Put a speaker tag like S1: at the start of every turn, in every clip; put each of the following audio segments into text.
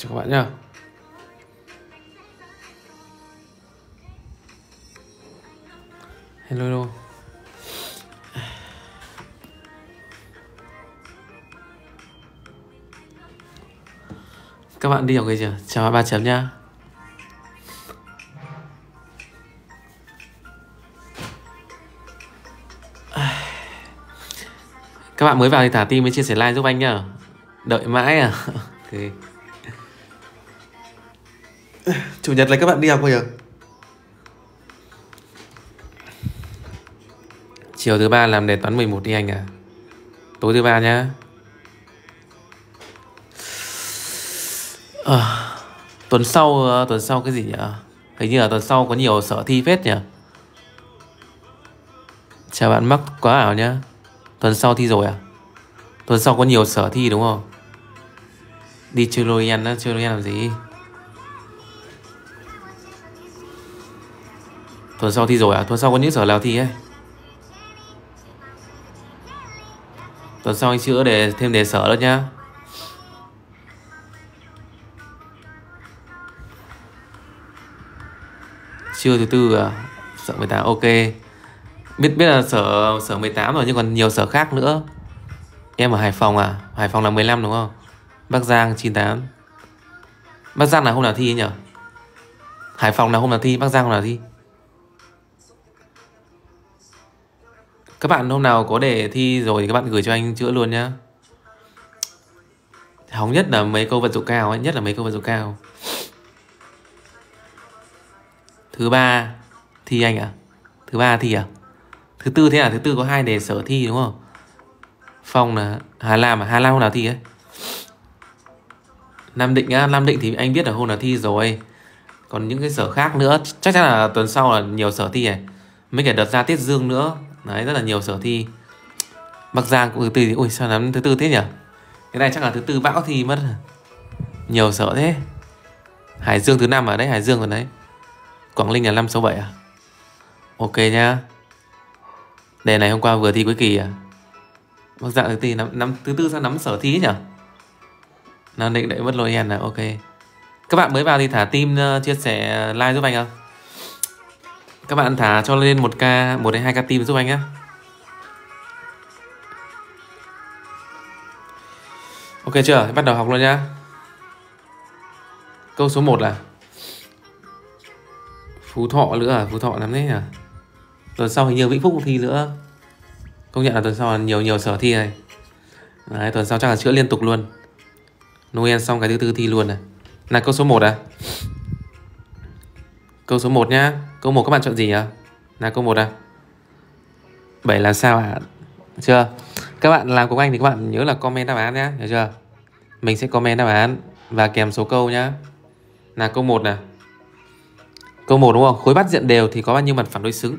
S1: chào các bạn nhá hello, hello. các bạn đi học cái gì chào ba chấm nhá các bạn mới vào thì thả tim mới chia sẻ like giúp anh nhá đợi mãi à okay. chủ nhật là các bạn đi học bao giờ chiều thứ ba làm đề toán 11 đi anh à tối thứ ba nhá à, tuần sau ờ, tuần sau cái gì nhỉ hình như là tuần sau có nhiều sở thi phết nhỉ chào bạn mắc quá ảo nhá tuần sau thi rồi à tuần sau có nhiều sở thi đúng không đi chơi lôi ăn á chơi lôi làm gì Tuần sau thi rồi à? Tuần sau có những sở nào thi ấy? Tuần sau anh chữa để thêm đề sở nữa nhá chưa thứ tư à? Sở 18 ok Biết biết là sở sở 18 rồi nhưng còn nhiều sở khác nữa Em ở Hải Phòng à? Hải Phòng là 15 đúng không? Bắc Giang 98 Bắc Giang là hôm nào thi nhỉ? Hải Phòng là hôm nào thi, Bắc Giang là hôm nào thi? Các bạn hôm nào có đề thi rồi các bạn gửi cho anh chữa luôn nhá Hóng nhất là mấy câu vật dụng cao ấy, nhất là mấy câu vật dụng cao Thứ ba thi anh à? Thứ ba thi à Thứ tư thế à, thứ tư có hai đề sở thi đúng không Phong là Hà Lam à, Hà Lam hôm nào thi ấy Nam Định á, Nam Định thì anh biết là hôm nào thi rồi Còn những cái sở khác nữa Chắc chắn là tuần sau là nhiều sở thi này Mấy cả đợt ra Tiết Dương nữa đấy rất là nhiều sở thi bắc giang cũng thứ tư thì ui sao nắm thứ tư thế nhỉ cái này chắc là thứ tư bão thì mất nhiều sở thế hải dương thứ năm ở à? đấy hải dương rồi đấy quảng ninh là năm sáu bảy à ok nhá đề này hôm qua vừa thi cuối kỳ à bắc giang thứ tư nắm, nắm thứ tư sao nắm sở thi nhỉ nam định đấy mất lôi hèn e là ok các bạn mới vào thì thả tim ờ, chia sẻ ờ, like giúp anh không các bạn thả cho lên một k một đến hai k tim giúp anh nhé ok chưa bắt đầu học luôn nhá câu số 1 là phú thọ nữa à phú thọ lắm đấy à tuần sau hình như vĩnh phúc cũng thi nữa công nhận là tuần sau là nhiều nhiều sở thi này đấy, tuần sau chắc là chữa liên tục luôn noel xong cái thứ tư thi luôn này là câu số 1 à câu số 1 nhá Câu 1 các bạn chọn gì ạ? Nào câu 1 nào 7 là sao ạ? À? Chưa? Các bạn làm cùng anh thì các bạn nhớ là comment đáp án nhé Hiểu chưa? Mình sẽ comment đáp án Và kèm số câu nhá Là câu 1 nè Câu 1 đúng không? Khối bắt diện đều thì có bao nhiêu mặt phản đối xứng?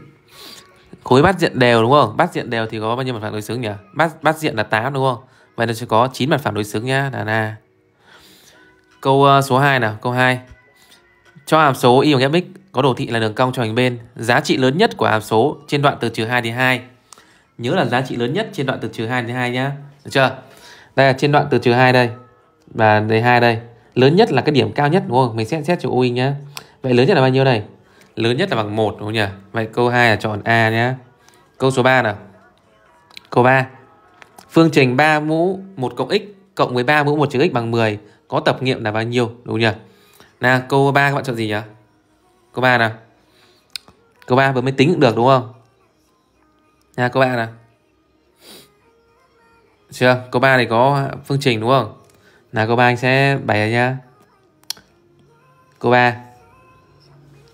S1: Khối bắt diện đều đúng không? bắt diện đều thì có bao nhiêu mặt phản đối xứng nhỉ? bắt bắt diện là 8 đúng không? Vậy nó sẽ có 9 mặt phản đối xứng nhá. Là nè. Câu ờ, số 2 nào, câu 2. Cho hàm số y bằng fx có đồ thị là đường cong cho hình bên, giá trị lớn nhất của hàm số trên đoạn từ trừ 2 đến 2. Nhớ là giá trị lớn nhất trên đoạn từ trừ 2 đến 2 nhá. Được chưa? Đây là trên đoạn từ trừ 2 đây. Và đề 2 đây. Lớn nhất là cái điểm cao nhất đúng không? Mình xét xét cho y nhá. Vậy lớn nhất là bao nhiêu đây? Lớn nhất là bằng 1 đúng không nhỉ? Vậy câu 2 là chọn A nhá. Câu số 3 nào. Câu 3. Phương trình 3 mũ 1 cộng x cộng 13 mũ 1 trừ x bằng 10 có tập nghiệm là bao nhiêu? Đúng không nhỉ? Nào câu 3 các bạn chọn gì nhỉ? Câu 3 nào. Câu 3 vừa mới tính được đúng không? Nha câu 3 nào. Chưa? Câu 3 này có phương trình đúng không? Nào câu 3 anh sẽ bày ra nhá. Câu 3.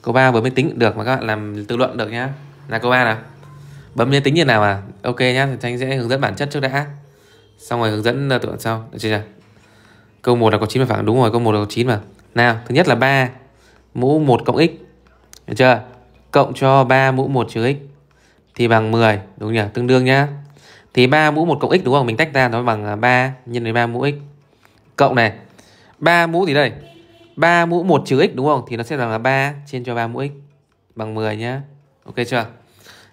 S1: Câu 3 vừa mới tính được mà các bạn làm tự luận được nhá. Là câu 3 nào. Bấm lên tính như nào mà. Ok nhá, thì anh sẽ hướng dẫn bản chất trước đã. Xong rồi hướng dẫn ờ, tự luận sau, được chưa Câu 1 là có 9 mà phản đúng rồi, câu 1 là có 9 mà. Nào, thứ nhất là 3 mũ 1 cộng x. Được chưa? Cộng cho 3 mũ 1 trừ x thì bằng 10, đúng nhỉ? Tương đương nhá. Thì 3 mũ 1 cộng x đúng không? Mình tách ra nó bằng 3 à, nhân với 3 mũ x. Cộng này. 3 mũ thì đây. 3 mũ 1 trừ x đúng không? Thì nó sẽ là 3 trên cho 3 mũ x bằng 10 nhá. Ok chưa?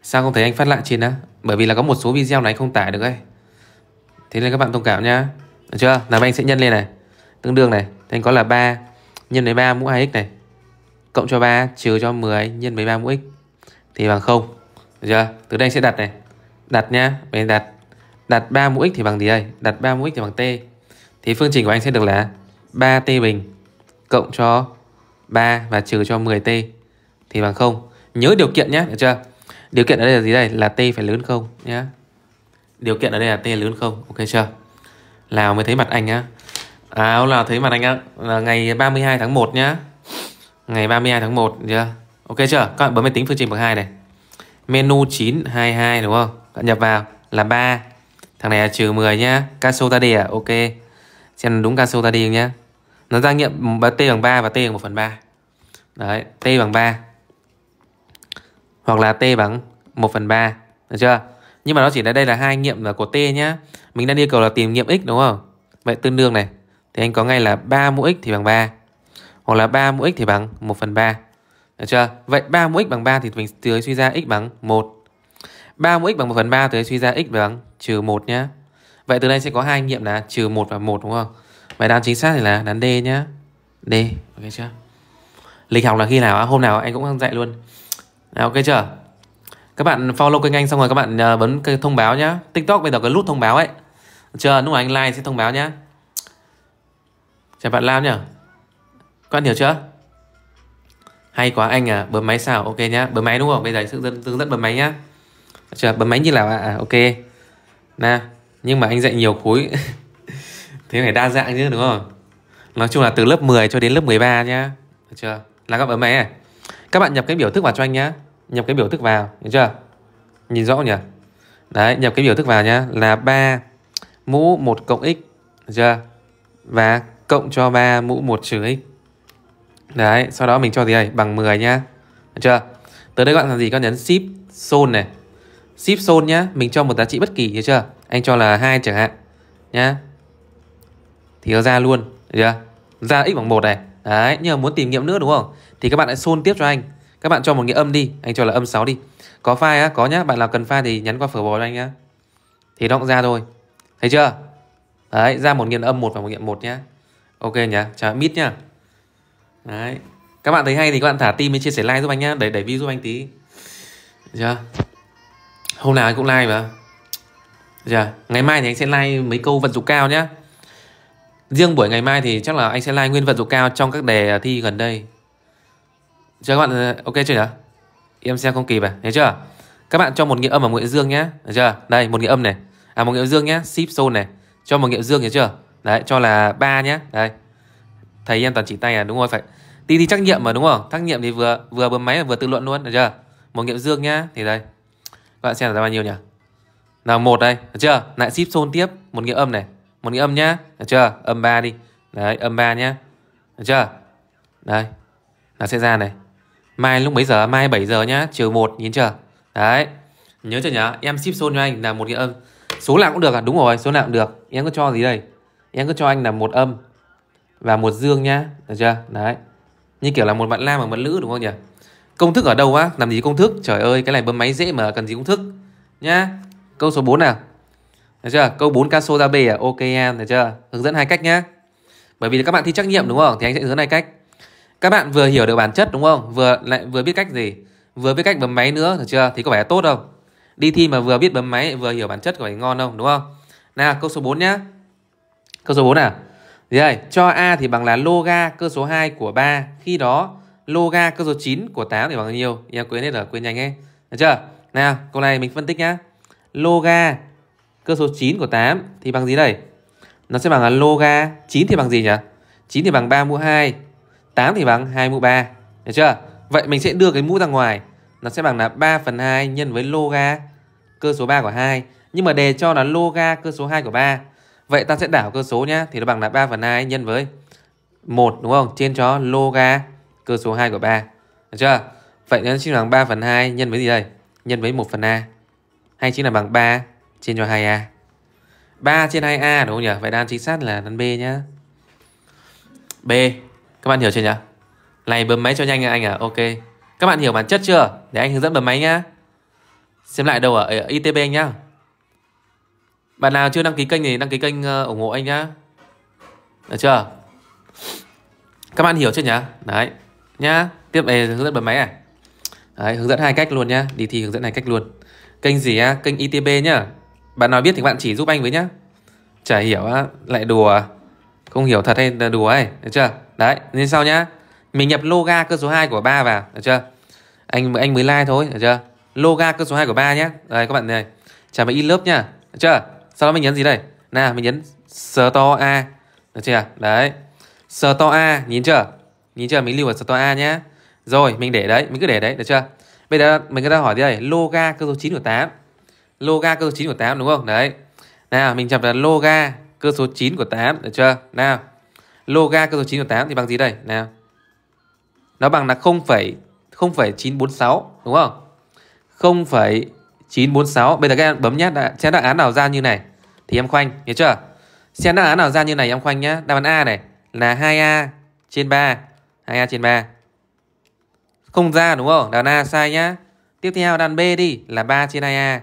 S1: Sao không thấy anh phát lại trên á? Bởi vì là có một số video này không tải được ấy. Thế nên các bạn thông cảm nhá. Được chưa? Là anh sẽ nhân lên này. Tương đương này, thành có là 3 nhân với 3 mũ 2x này cộng cho 3 trừ cho 10 nhân với 3 mũ x thì bằng 0. Được chưa? Từ đây sẽ đặt này. Đặt nhá, mình đặt đặt 3 mũ x thì bằng gì đây? Đặt 3 mũ x thì bằng t. Thì phương trình của anh sẽ được là 3t bình cộng cho 3 và trừ cho 10t thì bằng 0. Nhớ điều kiện nhá, được chưa? Điều kiện ở đây là gì đây? Là t phải lớn không nhá. Điều kiện ở đây là t lớn không, ok chưa? Nào mới thấy mặt anh nhá. À ông là thấy màn anh ạ là ngày 32 tháng 1 nhá. Ngày 32 tháng 1 chưa? Yeah. Ok chưa? Các bạn bấm máy tính phương trình bậc 2 này. Menu 922 đúng không? Các bạn nhập vào là 3. Thằng này là trừ 10 nhá. Casio ta đi à? Ok. Xem đúng Casio ta đi nhá. Nó ra nghiệm T bằng 3 và T bằng 1 phần 3. Đấy, T bằng 3. Hoặc là T bằng 1 phần 3. Được chưa? Nhưng mà nó chỉ là đây là hai nghiệm là của T nhá. Mình đang yêu cầu là tìm nghiệm X đúng không? Vậy tương đương này thì anh có ngay là 3 mũ x thì bằng 3 hoặc là 3 mũ x thì bằng 1 phần 3. Được chưa? Vậy 3 mũ x bằng 3 thì mình từ ấy suy ra x bằng 1. 3 mũ x bằng 1 phần 3 từ ấy suy ra x bằng trừ 1 nhé. Vậy từ đây sẽ có hai nghiệm là trừ 1 và 1 đúng không? Bài đáp chính xác thì là đán D nhá D, ok chưa? Lịch học là khi nào? Hôm nào anh cũng đang dạy luôn. Nào, ok chưa? Các bạn follow kênh anh xong rồi các bạn ờ, bấm cái thông báo nhá TikTok bây giờ có nút thông báo ấy. chờ Lúc nào anh like sẽ thông báo nhá Chào bạn Lam nhỉ Con hiểu chưa Hay quá anh à Bấm máy sao Ok nhá Bấm máy đúng không Bây giờ sự dân hướng dẫn bấm máy nhá Chờ bấm máy như là à, à ok Nè Nhưng mà anh dạy nhiều khối Thế phải đa dạng chứ đúng không Nói chung là từ lớp 10 cho đến lớp 13 nhá Được chưa Là các bấm máy này Các bạn nhập cái biểu thức vào cho anh nhá Nhập cái biểu thức vào Được chưa Nhìn rõ nhỉ Đấy nhập cái biểu thức vào nhá Là 3 mũ 1 cộng x Được chưa Và cộng cho 3 mũ 1 trừ x. Đấy, sau đó mình cho gì đây? Bằng 10 nhá. Được chưa? Tới đây các bạn làm gì? Các bạn nhấn shift zone này. Shift zone nhá, mình cho một giá trị bất kỳ được chưa? Anh cho là 2 chẳng hạn nhá. Thì nó ra luôn, được chưa? Ra x bằng 1 này. Đấy, nhưng mà muốn tìm nghiệm nữa đúng không? Thì các bạn lại zone tiếp cho anh. Các bạn cho một nghĩa âm đi, anh cho là âm 6 đi. Có file á, có nhá, bạn nào cần file thì nhắn qua phở bò cho anh nhá. Thì nó cũng ra thôi. Thấy chưa? Đấy, ra một nghiệm âm 1 và một nghiệm 1 nhá ok nhá, chào em mít nhá đấy các bạn thấy hay thì các bạn thả tim với chia sẻ like giúp anh nhá để đẩy view giúp anh tí Được chưa hôm nào anh cũng like mà Được chưa ngày mai thì anh sẽ like mấy câu vận dụng cao nhá riêng buổi ngày mai thì chắc là anh sẽ like nguyên vận dụng cao trong các đề thi gần đây chưa các bạn ok chưa nhá? em xem không kịp à thấy chưa các bạn cho một nghĩa âm ở Nguyễn Dương nhá. Được chưa đây một nghĩa âm này à một nghĩa dương nhé ship soul này cho một nghĩa dương nhé chưa đấy cho là ba nhé đây thầy em toàn chỉ tay à đúng rồi phải tí thì trắc nghiệm mà đúng không trắc nghiệm thì vừa vừa bấm máy vừa tự luận luôn được chưa một nghiệm dương nhá thì đây các bạn xem là ra bao nhiêu nhỉ nào một đây được chưa lại ship xôn tiếp một nghiệm âm này một nghiệm âm nhá được chưa âm 3 đi đấy âm 3 nhá được chưa đây là sẽ ra này mai lúc mấy giờ mai 7 giờ nhá trừ 1 nhìn chưa đấy nhớ chưa nhá em ship xôn cho anh là một nghiệm âm số nào cũng được à đúng rồi số nào cũng được em có cho gì đây em cứ cho anh là một âm và một dương nhá được chưa đấy như kiểu là một bạn nam và một nữ đúng không nhỉ công thức ở đâu á làm gì công thức trời ơi cái này bấm máy dễ mà cần gì công thức nhá câu số 4 nào được chưa câu 4 caso ra b à ok em được chưa hướng dẫn hai cách nhá bởi vì các bạn thi trắc nghiệm đúng không thì anh sẽ hướng dẫn hai cách các bạn vừa hiểu được bản chất đúng không vừa lại vừa biết cách gì vừa biết cách bấm máy nữa được chưa thì có vẻ tốt không đi thi mà vừa biết bấm máy vừa hiểu bản chất có phải ngon không đúng không nào câu số 4 nhá cơ số 4 à? Thế này, cho A thì bằng là loga cơ số 2 của 3. Khi đó loga cơ số 9 của 8 thì bằng bao nhiêu? Em quên hết rồi, quên nhanh ấy. Được chưa? Nào, câu này mình phân tích nhá. Loga cơ số 9 của 8 thì bằng gì đây? Nó sẽ bằng là loga 9 thì bằng gì nhỉ? 9 thì bằng 3 mũ 2, 8 thì bằng 2 mũ 3. Được chưa? Vậy mình sẽ đưa cái mũ ra ngoài. Nó sẽ bằng là 3 phần 2 nhân với loga cơ số 3 của 2. Nhưng mà đề cho là loga cơ số 2 của 3 Vậy ta sẽ đảo cơ số nhé Thì nó bằng là 3 phần 2 nhân với 1 đúng không? Trên cho loga cơ số 2 của 3 Được chưa? Vậy nó chính là bằng 3 phần 2 nhân với gì đây? Nhân với 1 phần A Hay chính là bằng 3 trên cho 2A 3 trên 2A đúng không nhỉ? Vậy đang chính xác là đáp B nhá B Các bạn hiểu chưa nhỉ? Này bấm máy cho nhanh anh à Ok Các bạn hiểu bản chất chưa? Để anh hướng dẫn bấm máy nhá Xem lại đâu ở ITB nhá bạn nào chưa đăng ký kênh thì đăng ký kênh ờ, ủng hộ anh nhá Được chưa Các bạn hiểu chưa nhá Đấy nhá Tiếp về hướng dẫn bấm máy à Đấy, hướng dẫn hai cách luôn nhá Đi thì hướng dẫn hai cách luôn Kênh gì á? Kênh ITB nhá Bạn nào biết thì bạn chỉ giúp anh với nhá Chả hiểu á, lại đùa Không hiểu thật hay là đùa ấy, được chưa Đấy, nên sau nhá Mình nhập loga cơ số 2 của ba vào, được chưa Anh anh mới like thôi, được chưa Loga cơ số 2 của ba nhá rồi các bạn này Chào mày in lớp nhá, được chưa sau đó mình nhấn gì đây nè mình nhấn store a được chưa đấy store a nhìn chưa nhìn chưa mình lưu vào store a nhé rồi mình để đấy mình cứ để đấy được chưa bây giờ mình đã hỏi đây loga cơ số 9 của 8 loga cơ số 9 của 8 đúng không đấy nào mình chập là loga cơ số 9 của 8 được chưa nào loga cơ số 9 của 8 thì bằng gì đây nào nó bằng là 0,0946 đúng không 0, 946 Bây giờ các em bấm nhé Xem đáp án nào ra như này Thì em khoanh hiểu chưa Xem đáp án nào ra như này em khoanh nhé Đáp án A này Là 2A trên 3 2A trên 3 Không ra đúng không Đáp án A sai nhá Tiếp theo đáp án B đi Là 3 trên 2A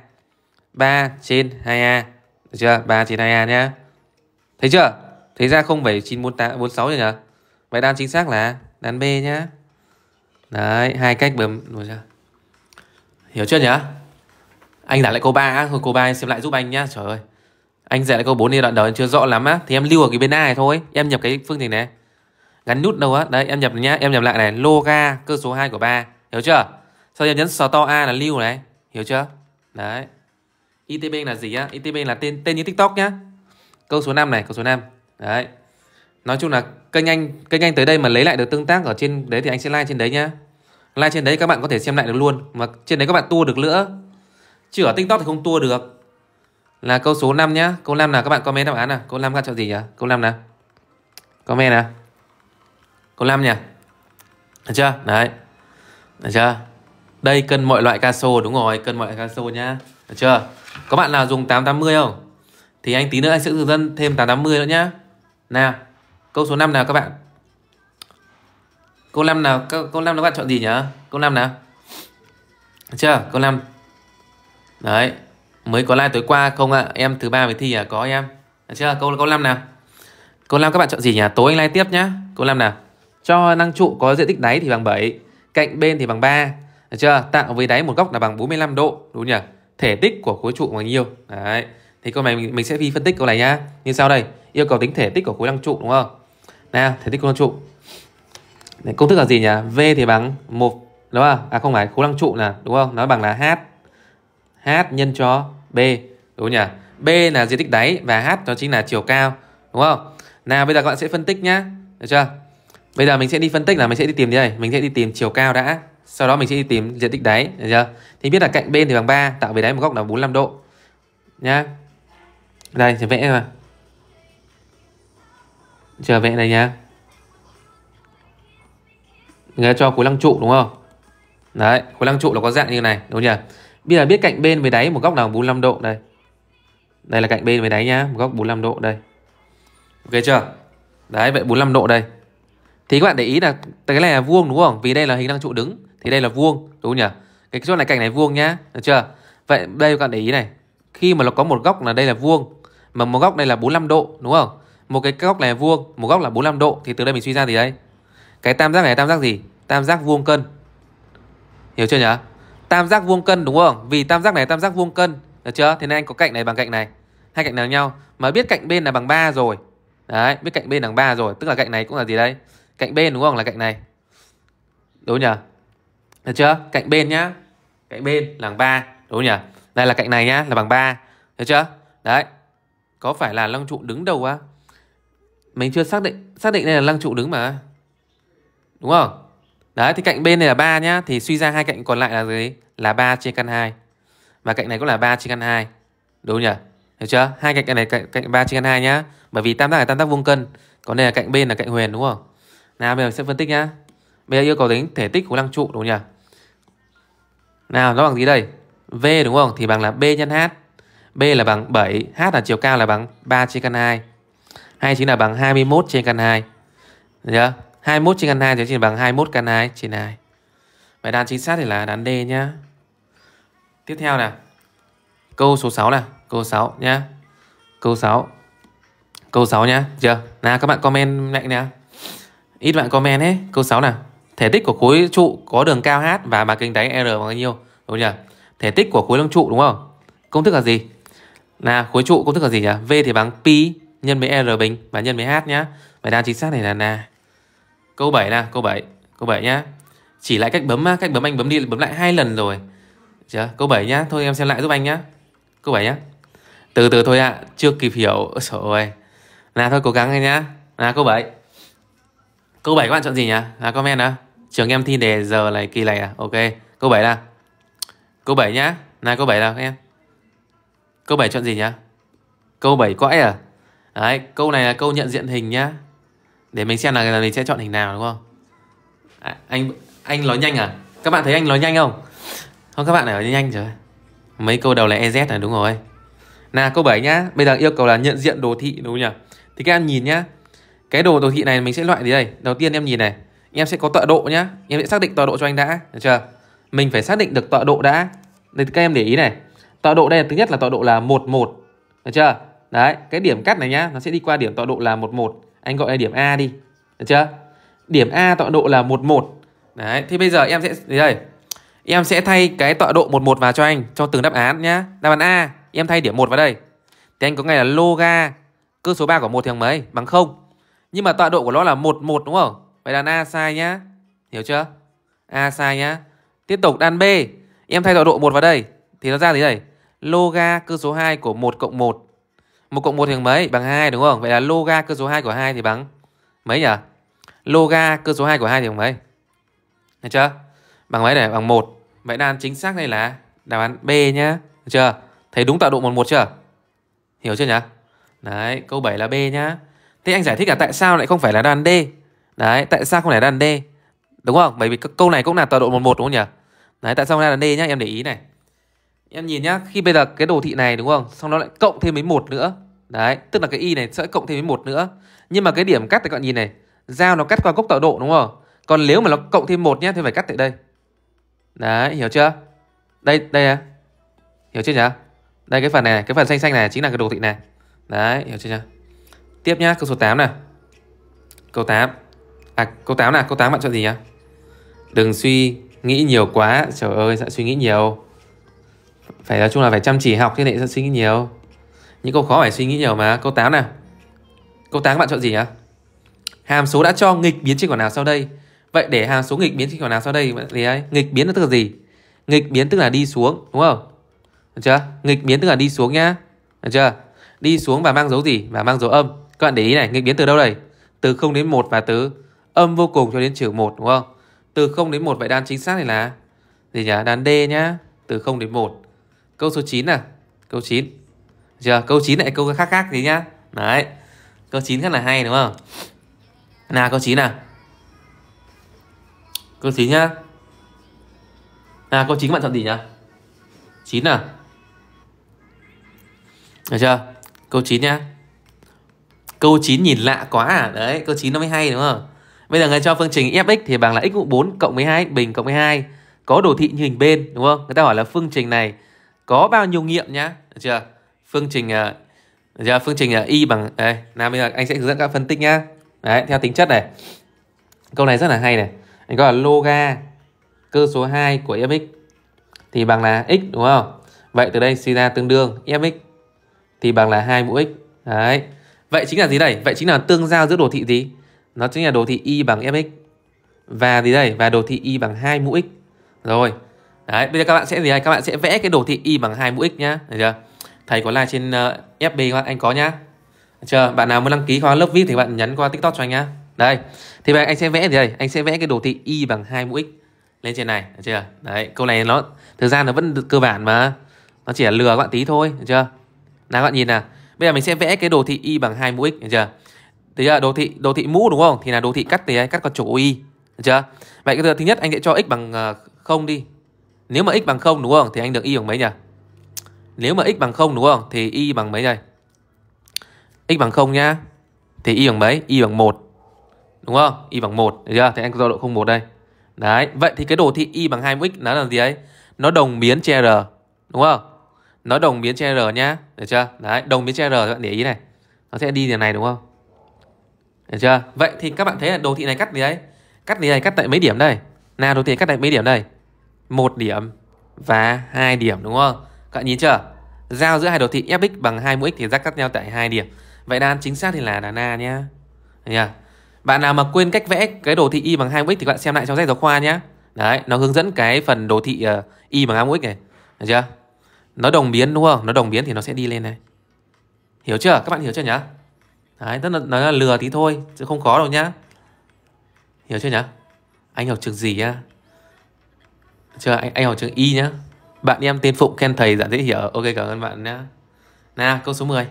S1: 3 trên 2A Được chưa 3 trên 2A nhá Thấy chưa Thấy ra 0,946 rồi nhỉ Vậy đáp án chính xác là đáp án B nhá Đấy hai cách bấm Hiểu chưa nhỉ anh đã lại câu 3 thôi cô 3 em xem lại giúp anh nhá trời ơi anh dạy lại câu 4 đi đoạn đầu em chưa rõ lắm á thì em lưu ở cái bên a này thôi em nhập cái phương trình này gắn nút đâu á đấy em nhập nhá em nhập lại này loga cơ số 2 của 3 hiểu chưa sau em nhấn store a là lưu này hiểu chưa đấy itb là gì á itb là tên tên như tiktok nhá câu số 5 này câu số 5 đấy nói chung là kênh anh kênh anh tới đây mà lấy lại được tương tác ở trên đấy thì anh sẽ like trên đấy nhá like trên đấy các bạn có thể xem lại được luôn mà trên đấy các bạn tua được nữa Chứ ở TikTok thì không tua được Là câu số 5 nhá Câu 5 nào các bạn comment đáp án nào Câu 5 các chọn gì nhỉ Câu 5 nào Comment nào Câu 5 nhỉ Được chưa Đấy Được chưa Đây cân mọi loại caso Đúng rồi cân mọi loại caso nhá Được chưa Có bạn nào dùng 880 không Thì anh tí nữa anh sẽ hướng dẫn thêm 880 nữa nhá Nào Câu số 5 nào các bạn Câu 5 nào Câu, câu 5 các bạn chọn gì nhỉ Câu 5 nào Được chưa Câu 5 Đấy, mới có like tối qua không ạ? À? Em thứ ba mới thi à? Có em. Được chưa? Câu câu 5 nào. Câu 5 các bạn chọn gì nhỉ? Tối anh like tiếp nhá. Câu 5 nào. Cho năng trụ có diện tích đáy thì bằng 7, cạnh bên thì bằng 3. Được chưa? Tạo với đáy một góc là bằng 45 độ, đúng nhỉ? Thể tích của khối trụ bằng nhiêu? Đấy. Thì câu này mình, mình sẽ đi phân tích câu này nhá. Như sau đây, yêu cầu tính thể tích của khối năng trụ đúng không? Nào, thể tích của năng trụ. công thức là gì nhỉ? V thì bằng 1 đúng không? À không phải, khối năng trụ là đúng không? Nó bằng là h h nhân cho b đúng nhỉ b là diện tích đáy và h nó chính là chiều cao đúng không nào bây giờ các bạn sẽ phân tích nhá được chưa bây giờ mình sẽ đi phân tích là mình sẽ đi tìm gì đây mình sẽ đi tìm chiều cao đã sau đó mình sẽ đi tìm diện tích đáy được chưa thì biết là cạnh bên thì bằng 3 tạo về đáy một góc là 45 độ nhá đây thì vẽ mà chờ vẽ này nhá người cho khối lăng trụ đúng không đấy khối lăng trụ là có dạng như này đúng nhỉ Bây giờ biết cạnh bên với đáy một góc nào 45 độ đây. Đây là cạnh bên với đáy nhá, một góc 45 độ đây. Ok chưa? Đấy vậy 45 độ đây. Thì các bạn để ý là cái này là vuông đúng không? Vì đây là hình đang trụ đứng thì đây là vuông đúng không nhỉ? Cái chỗ này cạnh này vuông nhá, được chưa? Vậy đây các bạn để ý này. Khi mà nó có một góc là đây là vuông mà một góc đây là 45 độ đúng không? Một cái góc này là vuông, một góc là 45 độ thì từ đây mình suy ra gì đây. Cái tam giác này là tam giác gì? Tam giác vuông cân. Hiểu chưa nhỉ? tam giác vuông cân đúng không? Vì tam giác này tam giác vuông cân, được chưa? Thế nên anh có cạnh này bằng cạnh này, hai cạnh nào nhau mà biết cạnh bên là bằng 3 rồi. Đấy, biết cạnh bên bằng 3 rồi, tức là cạnh này cũng là gì đây? Cạnh bên đúng không? Là cạnh này. Đúng nhỉ? Được chưa? Cạnh bên nhá. Cạnh bên là bằng 3, đúng nhỉ? Đây là cạnh này nhá, là bằng 3. Được chưa? Đấy. Có phải là lăng trụ đứng đầu á? Mình chưa xác định, xác định đây là lăng trụ đứng mà. Đúng không? Đấy thì cạnh bên này là 3 nhá Thì suy ra hai cạnh còn lại là gì? Là 3 trên căn 2 Và cạnh này cũng là 3 trên căn 2 Đúng nhỉ? Hiểu chưa? Hai cạnh này cạnh, cạnh 3 trên căn 2 nhá Bởi vì tam giác là tam giác vuông cân Còn đây là cạnh bên là cạnh huyền đúng không? Nào bây giờ sẽ phân tích nhá Bây giờ yêu cầu tính thể tích của lăng trụ đúng nhỉ? Nào nó bằng gì đây? V đúng không? Thì bằng là B nhân H B là bằng 7 H là chiều cao là bằng 3 trên căn 2 hay chính là bằng 21 trên căn 2 Được chưa? 21 trên căn 2 thì chỉ bằng 21 căn 2 trên 2. Vậy đáp chính xác thì là đáp D nhá. Tiếp theo là câu số 6 nào, câu 6 nhá. Câu 6. Câu 6 nhá, chưa? Nào các bạn comment lại nè. Ít bạn comment ấy, câu 6 nào. Thể tích của khối trụ có đường cao h và bán kính đáy r bằng bao nhiêu? Đúng nhỉ? Thể tích của khối lông trụ đúng không? Công thức là gì? Là khối trụ công thức là gì nhỉ? V thì bằng pi nhân với r bình và nhân với h nhá. Vậy đáp chính xác này là là Câu 7 nè câu 7. Câu 7 nhá. Chỉ lại cách bấm á, cách bấm anh bấm đi bấm lại hai lần rồi. Chưa? Câu 7 nhá. Thôi em xem lại giúp anh nhá. Câu 7 nhá. Từ từ thôi ạ, à, chưa kịp hiểu. trời ơi. Nào thôi cố gắng anh nhá. Nào câu 7. Câu 7 các bạn chọn gì nhỉ? Là comment đã. Trường em thi đề giờ này kỳ này à? Ok. Câu 7 là. Câu 7 nhá. Nào câu 7 là các em. Câu 7 chọn gì nhá? Câu 7 quãi à? Đấy, câu này là câu nhận diện hình nhá để mình xem là mình sẽ chọn hình nào đúng không à, anh anh nói nhanh à các bạn thấy anh nói nhanh không không các bạn phải nói nhanh trời. mấy câu đầu là ez này đúng rồi là câu 7 nhá bây giờ yêu cầu là nhận diện đồ thị đúng không nhỉ thì các em nhìn nhá cái đồ đồ thị này mình sẽ loại gì đây đầu tiên em nhìn này em sẽ có tọa độ nhá em sẽ xác định tọa độ cho anh đã được chưa mình phải xác định được tọa độ đã đây các em để ý này tọa độ đây là thứ nhất là tọa độ là 11 được chưa đấy cái điểm cắt này nhá nó sẽ đi qua điểm tọa độ là 11 anh gọi là điểm A đi được chưa điểm A tọa độ là 11 đấy thì bây giờ em sẽ thế đây em sẽ thay cái tọa độ 11 vào cho anh cho từng đáp án nhá đáp án A em thay điểm 1 vào đây thì anh có ngày là loga cơ số 3 của một thằng bằng mấy bằng 0 nhưng mà tọa độ của nó là 11 đúng không vậy là A sai nhá hiểu chưa A sai nhá tiếp tục đàn B em thay tọa độ 1 vào đây thì nó ra thế này loga cơ số 2 của 1 cộng 1 1 cộng 1 bằng mấy? Bằng 2 đúng không? Vậy là loga cơ số 2 của 2 thì bằng mấy nhỉ? Loga cơ số 2 của 2 thì bằng mấy? Được chưa? Bằng mấy này? Bằng 1. Vậy đáp án chính xác đây là đáp án B nhá. Được chưa? Thấy đúng tọa độ 11 chưa? Hiểu chưa nhỉ? Đấy, câu 7 là B nhá. Thế anh giải thích là tại sao lại không phải là đáp án D? Đấy, tại sao không phải là đáp án D? Đúng không? Bởi vì câu này cũng là tọa độ 11 đúng không nhỉ? Đấy, tại sao không là đáp án D nhá, em để ý này em nhìn nhá khi bây giờ cái đồ thị này đúng không xong nó lại cộng thêm với một nữa đấy tức là cái y này sẽ cộng thêm với một nữa nhưng mà cái điểm cắt thì các bạn nhìn này dao nó cắt qua gốc tọa độ đúng không còn nếu mà nó cộng thêm một nhé thì phải cắt tại đây đấy hiểu chưa đây đây à hiểu chưa nhỉ đây cái phần này cái phần xanh xanh này chính là cái đồ thị này đấy hiểu chưa nhỉ tiếp nhá câu số 8 này câu 8 à câu 8 là câu 8 bạn chọn gì nhá đừng suy nghĩ nhiều quá trời ơi dạ suy nghĩ nhiều phải nói chung là phải chăm chỉ học thế này sẽ suy nghĩ nhiều những câu khó phải suy nghĩ nhiều mà câu 8 nào câu 8 các bạn chọn gì nhá hàm số đã cho nghịch biến trên quả nào sau đây vậy để hàm số nghịch biến trên quả nào sau đây thì ấy nghịch biến là tức là gì nghịch biến tức là đi xuống đúng không được chưa nghịch biến tức là đi xuống nhá được chưa đi xuống và mang dấu gì và mang dấu âm các bạn để ý này nghịch biến từ đâu đây từ 0 đến 1 và từ âm vô cùng cho đến trừ 1 đúng không từ 0 đến 1 vậy đan chính xác này là gì nhỉ đan D nhá từ 0 đến 1 Câu số 9 à Câu 9 chưa? Câu 9 lại câu khác khác thế nhá Đấy Câu 9 rất là hay đúng không Nào câu 9 nào Câu 9 nhá Nào câu 9 các bạn chọn gì nhá 9 à Được chưa Câu 9 nhá Câu 9 nhìn lạ quá à Đấy câu 9 nó mới hay đúng không Bây giờ người cho phương trình fx thì bằng là x mũ 4 cộng 12 bình cộng 12 Có đồ thị như hình bên đúng không Người ta hỏi là phương trình này có bao nhiêu nghiệm nhá được chưa phương trình giờ phương trình ờ, y bằng đây ờ, nào bây giờ anh sẽ hướng dẫn các phân tích nhá đấy theo tính chất này câu này rất là hay này anh có là loga cơ số 2 của fx thì bằng là x đúng không vậy từ đây suy ra tương đương fx thì bằng là hai mũ x đấy vậy chính là gì đây vậy chính là tương giao giữa đồ thị gì nó chính là đồ thị y bằng fx và gì đây và đồ thị y bằng hai mũ x rồi Đấy, bây giờ các bạn sẽ gì hay các bạn sẽ vẽ cái đồ thị y bằng 2 mũ x nhá, được chưa? Thầy có like trên uh, ờ, FB các bạn anh có nhá. Được chưa? Bạn nào muốn đăng ký khóa lớp viết thì bạn nhắn qua TikTok cho anh nhá. Đây. Thì bạn anh sẽ vẽ gì đây? Anh sẽ vẽ cái đồ thị y bằng 2 mũ x lên trên này, được chưa? Đấy, câu này nó thực ra nó vẫn cơ bản mà. Nó chỉ là lừa các bạn tí thôi, được chưa? Nào các bạn nhìn nào. Bây giờ mình sẽ vẽ cái đồ thị y bằng 2 mũ x, được chưa? Thì đồ thị đồ thị mũ đúng không? Thì là đồ thị cắt tỉa cắt con trục y, được chưa? Vậy cái thứ nhất anh sẽ cho x bằng 0 ờ, đi, nếu mà x bằng 0 đúng không? Thì anh được y bằng mấy nhỉ? Nếu mà x bằng 0 đúng không? Thì y bằng mấy đây? x bằng 0 nhá. Thì y bằng mấy? Y bằng 1. Đúng không? Y bằng 1, được chưa? Thì anh có độ 01 đây. Đấy, vậy thì cái đồ thị y bằng 2x nó là gì ấy? Nó đồng biến che r. Đúng không? Nó đồng biến che r nhá, được chưa? Đấy, đồng biến che r các bạn để ý này. Nó sẽ đi như này đúng không? Được chưa? Vậy thì các bạn thấy là đồ thị này cắt gì đấy? Cắt gì này cắt tại mấy điểm đây? Nào đồ thị cắt tại mấy điểm đây? một điểm và hai điểm đúng không? Các bạn nhìn chưa? Giao giữa hai đồ thị fx bằng hai mũ x thì giác cắt nhau tại hai điểm. Vậy đáp án chính xác thì là đáp A nhá. Nhá. Bạn nào mà quên cách vẽ cái đồ thị y bằng hai mũ x thì các bạn xem lại trong sách giáo khoa nhá. Đấy, nó hướng dẫn cái phần đồ thị ờ, y bằng hai mũ x này. Được chưa? Nó đồng biến đúng không? Nó đồng biến thì nó sẽ đi lên này. Hiểu chưa? Các bạn hiểu chưa nhá? Đấy, rất là, nó là lừa tí thôi chứ không có đâu nhá. Hiểu chưa nhá? Anh học trường gì á? chưa anh anh học trường y nhá bạn em tên phụng khen thầy giảng dễ hiểu ok cảm ơn bạn nhá nà câu số 10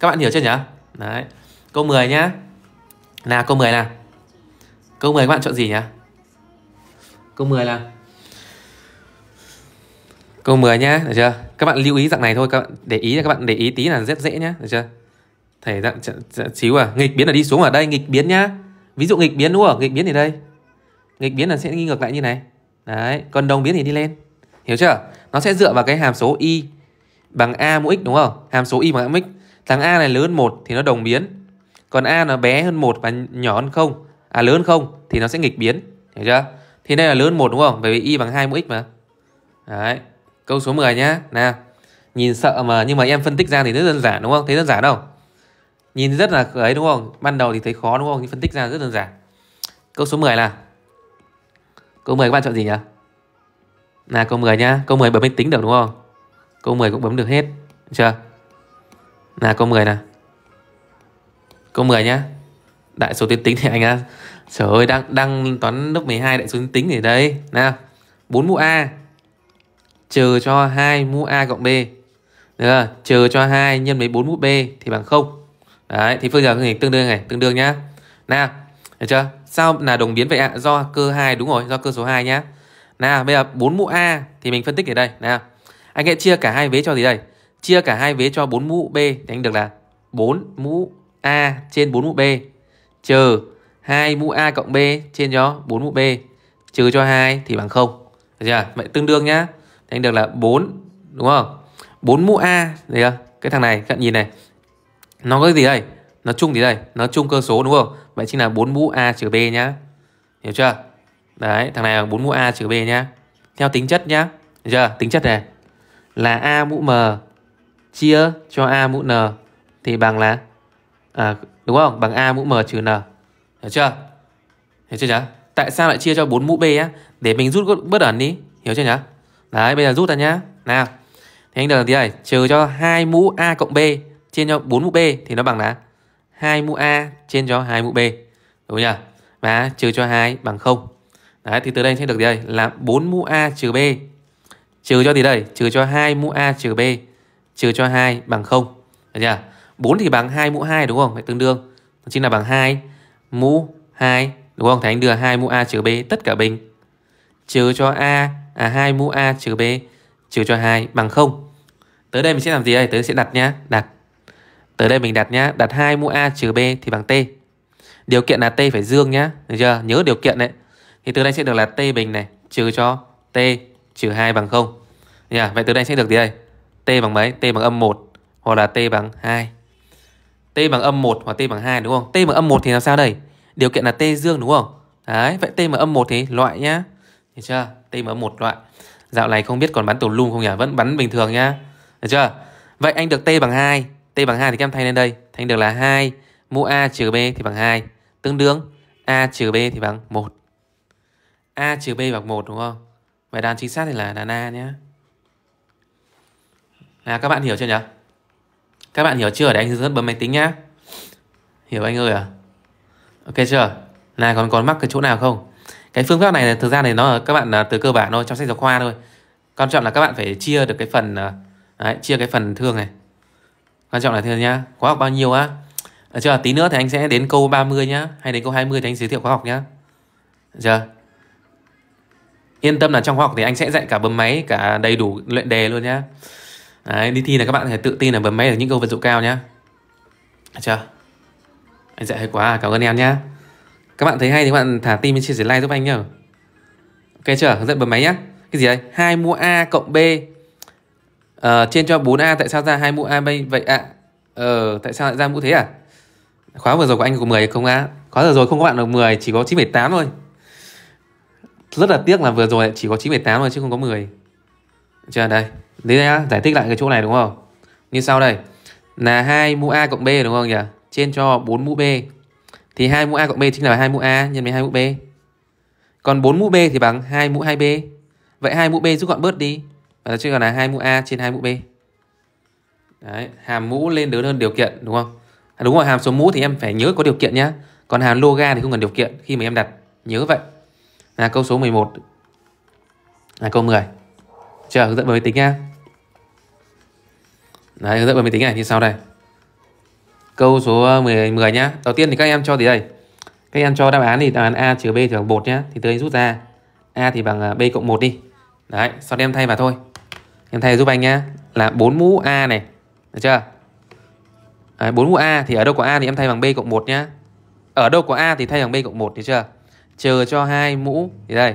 S1: các bạn hiểu chưa nhỉ đấy câu 10 nhá nà câu 10 nè câu 10 các bạn chọn gì nhỉ câu 10 là câu 10 nhá được chưa các bạn lưu ý dạng này thôi các bạn để ý các bạn để ý tí là rất dễ nhá được chưa thể dạng ch- ch- xíu à nghịch biến là đi xuống ở đây nghịch biến nhá ví dụ nghịch biến đúng không nghịch biến thì đây nghịch biến là sẽ đi ngược lại như này Đấy, còn đồng biến thì đi lên. Hiểu chưa? Nó sẽ dựa vào cái hàm số y bằng a mũ x đúng không? Hàm số y bằng a mũ x. Thằng a này lớn hơn 1 thì nó đồng biến. Còn a nó bé hơn 1 và nhỏ hơn 0, à lớn hơn 0 thì nó sẽ nghịch biến. Hiểu chưa? Thì đây là lớn hơn 1 đúng không? Bởi vì y bằng 2 mũ x mà. Đấy. Câu số 10 nhá. Nào. Nhìn sợ mà nhưng mà em phân tích ra thì rất đơn giản đúng không? Thấy đơn giản không? Nhìn rất là ấy đúng không? Ban đầu thì thấy khó đúng không? Nhưng phân tích ra rất đơn giản. Câu số 10 là Câu 10 các bạn chọn gì nhỉ? Là câu 10 nhá. Câu 10 bấm máy tính được đúng không? Câu 10 cũng bấm được hết. chưa? Là câu 10 nè. Câu 10 nhá. Đại số tuyến tính thì anh á. Trời ơi đang đang toán lớp 12 đại số tuyến tính thì đây. Nào. 4 mũ A trừ cho 2 mũ A cộng B. Được chưa? Trừ cho 2 nhân với 4 mũ B thì bằng 0. Đấy, thì phương giờ hình tương đương này, tương đương nhá. Nào, được chưa? Sao là đồng biến vậy ạ? Do cơ 2 đúng rồi, do cơ số 2 nhá. Nào, bây giờ 4 mũ A thì mình phân tích ở đây nào. Anh hãy chia cả hai vế cho gì đây? Chia cả hai vế cho 4 mũ B thì anh được là 4 mũ A trên 4 mũ B trừ 2 mũ A cộng B trên cho 4 mũ B trừ cho 2 thì bằng 0. Được chưa? Vậy tương đương nhá. Thì anh được là 4 đúng không? 4 mũ A đấy Cái thằng này các bạn nhìn này. Nó có gì đây? Nó chung gì đây? Nó chung cơ số đúng không? Vậy chính là 4 mũ A trừ B nhá. Hiểu chưa? Đấy, thằng này là 4 mũ A trừ B nhá. Theo tính chất nhá. Hiểu chưa? Tính chất này là A mũ M chia cho A mũ N thì bằng là à, đúng không? Bằng A mũ M trừ N. Hiểu chưa? Hiểu chưa nhá? Tại sao lại chia cho 4 mũ B á? Để mình rút bớt ẩn đi. Hiểu chưa nhá? Đấy, bây giờ rút ra nhá. Nào. Thì anh được tí này, trừ cho 2 mũ A cộng B chia cho 4 mũ B thì nó bằng là 2 mũ A trên cho 2 mũ B. Đúng nhỉ? Và trừ cho 2 bằng 0. Đấy thì từ đây sẽ được gì đây? Là 4 mũ A trừ B. Trừ cho gì đây? Trừ cho 2 mũ A trừ B trừ cho 2 bằng 0. Được chưa? 4 thì bằng 2 mũ 2 đúng không? Vậy tương đương chính là bằng 2 mũ 2 đúng không? Thì anh đưa 2 mũ A trừ B tất cả bình trừ cho A à 2 mũ A trừ B trừ cho 2 bằng 0. Tới đây mình sẽ làm gì đây? Tới sẽ đặt nhá, đặt Tới đây mình đặt nhá, đặt 2 mũ A trừ B thì bằng T. Điều kiện là T phải dương nhá, được chưa? Nhớ điều kiện đấy. Thì từ đây sẽ được là T bình này trừ cho T trừ 2 bằng 0. Nhá, vậy từ đây sẽ được gì đây? T bằng mấy? T bằng âm 1 hoặc là T bằng 2. T bằng âm 1 hoặc T bằng 2 đúng không? T bằng âm 1 thì làm sao đây? Điều kiện là T dương đúng không? Đấy, vậy T bằng âm 1 thì loại nhá. Được chưa? T bằng âm 1 loại. Dạo này không biết còn bắn tù lum không nhỉ? Vẫn bắn bình thường nhá. Được chưa? Vậy anh được T bằng 2 t bằng 2 thì các em thay lên đây, thành được là 2 mũ a trừ b thì bằng 2, tương đương a trừ b thì bằng 1. a trừ b bằng 1 đúng không? Vậy đàn chính xác thì là đàn a nhé. Là các bạn hiểu chưa nhỉ? Các bạn hiểu chưa? Để anh hướng dẫn bấm máy tính nhá. Hiểu anh ơi à? Ok chưa? Này còn còn mắc cái chỗ nào không? Cái phương pháp này thực ra này nó các bạn à, từ cơ bản thôi trong sách giáo khoa thôi. Quan trọng là các bạn phải chia được cái phần à, đấy, chia cái phần thương này quan trọng là thế nhá khóa học bao nhiêu á được chưa tí nữa thì anh sẽ đến câu 30 nhá hay đến câu 20 thì anh giới thiệu khóa học nhá được chưa yên tâm là trong khóa học thì anh sẽ dạy cả bấm máy cả đầy đủ luyện đề luôn nhá Đấy, đi thi là các bạn phải tự tin là bấm máy ở những câu vật dụng cao nhá được chưa anh dạy hay quá à, cảm ơn em nhá các bạn thấy hay thì các bạn thả tim chia sẻ like giúp anh nhá ok chưa hướng dẫn bấm máy nhá cái gì đây? hai mua a cộng b à, trên cho 4A tại sao ra hai mũ A bay vậy ạ à? ờ, tại sao lại ra mũ thế à khóa vừa rồi của anh có 10 không á khóa vừa rồi không có bạn được 10 chỉ có 9,8 thôi rất là tiếc là vừa rồi chỉ có 9,8 thôi chứ không có 10 chờ đây đấy nhá giải thích lại cái chỗ này đúng không như sau đây là hai mũ A cộng B đúng không nhỉ trên cho 4 mũ B thì hai mũ A cộng B chính là hai mũ A nhân với hai mũ B còn 4 mũ B thì bằng hai mũ 2B vậy hai mũ B giúp gọn bớt đi và nó chưa gọi là hai mũ A trên hai mũ B Đấy, hàm mũ lên lớn hơn điều kiện đúng không? À, đúng rồi, hàm số mũ thì em phải nhớ có điều kiện nhá. Còn hàm loga thì không cần điều kiện khi mà em đặt. Nhớ vậy. Là câu số 11. Là câu 10. Chờ hướng dẫn bởi máy tính nhá. Đấy, hướng dẫn bởi máy tính này như sau đây. Câu số 10, 10 nhá. Đầu tiên thì các em cho gì đây? Các em cho đáp án thì đáp án A trừ B thì bằng 1 nhá. Thì tôi rút ra. A thì bằng à, B cộng 1 đi. Đấy, sau đem thay vào thôi em thay giúp anh nhá là 4 mũ A này được chưa Đấy, 4 mũ A thì ở đâu có A thì em thay bằng B cộng 1 nhá ở đâu có A thì thay bằng B cộng 1 được chưa trừ cho hai mũ thì đây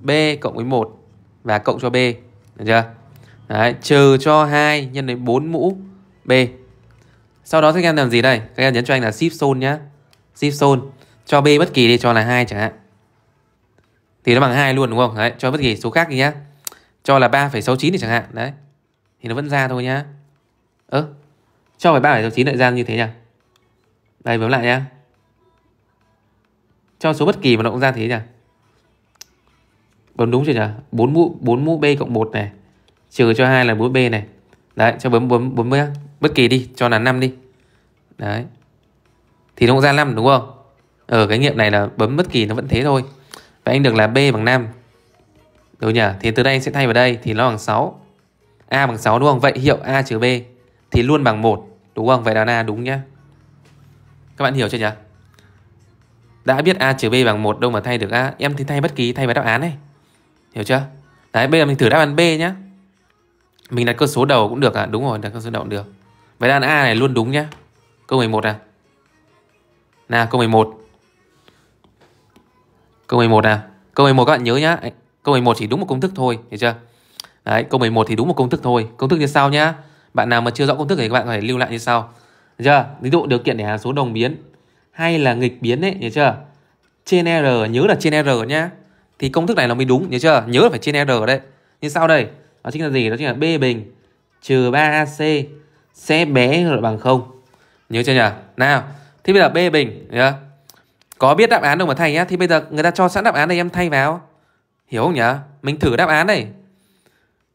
S1: B cộng với 1 và cộng cho B được chưa Đấy, trừ cho 2 nhân với 4 mũ B sau đó các em làm gì đây các em nhấn cho anh là shift zone nhá shift zone cho B bất kỳ đi cho là hai chẳng hạn thì nó bằng hai luôn đúng không đấy cho bất kỳ số khác đi nhá cho là 3,69 thì chẳng hạn đấy thì nó vẫn ra thôi nhá ơ ừ, cho phải 3,69 lại ra như thế nhỉ đây bấm lại nhá cho số bất kỳ mà nó cũng ra thế nhỉ bấm đúng chưa nhỉ 4 mũ 4 mũ b cộng 1 này trừ cho hai là 4b này đấy cho bấm bấm bấm nhá bất kỳ đi cho là 5 đi đấy thì nó cũng ra 5 đúng không ở ờ, cái nghiệm này là bấm bất kỳ nó vẫn thế thôi vậy anh được là b bằng 5 Đúng nhỉ? Thì từ đây anh sẽ thay vào đây thì nó bằng 6. A bằng 6 đúng không? Vậy hiệu A trừ B thì luôn bằng 1. Đúng không? Vậy đáp A đúng nhá. Các bạn hiểu chưa nhỉ? Đã biết A trừ B bằng 1 đâu mà thay được A. Em thì thay bất kỳ thay vào đáp án này. Hiểu chưa? Đấy, bây giờ mình thử đáp án B nhá. Mình đặt cơ số đầu cũng được à? Đúng rồi, đặt cơ số đầu cũng được. Vậy đáp án A này luôn đúng nhá. Câu 11 à? Nào, câu 11. Câu 11 nào. Câu 11 các bạn nhớ nhá. Câu 11 chỉ đúng một công thức thôi, hiểu chưa? Đấy, câu 11 thì đúng một công thức thôi. Công thức như sau nhá. Bạn nào mà chưa rõ công thức thì các bạn có thể lưu lại như sau. Được chưa? Ví dụ điều kiện để hàm số đồng biến hay là nghịch biến ấy, hiểu chưa? Trên R nhớ là trên R nhá. Thì công thức này là mới đúng, hiểu chưa? Nhớ là phải trên R đấy. Như sau đây, đó chính là gì? Đó chính là B bình trừ 3AC sẽ bé hơn bằng 0. Nhớ chưa nhỉ? Nào, thế bây giờ B bình, nhá. Có biết đáp án đâu mà thầy nhá. Thì bây giờ người ta cho sẵn đáp án này em thay vào. Hiểu không nhỉ? Mình thử đáp án này.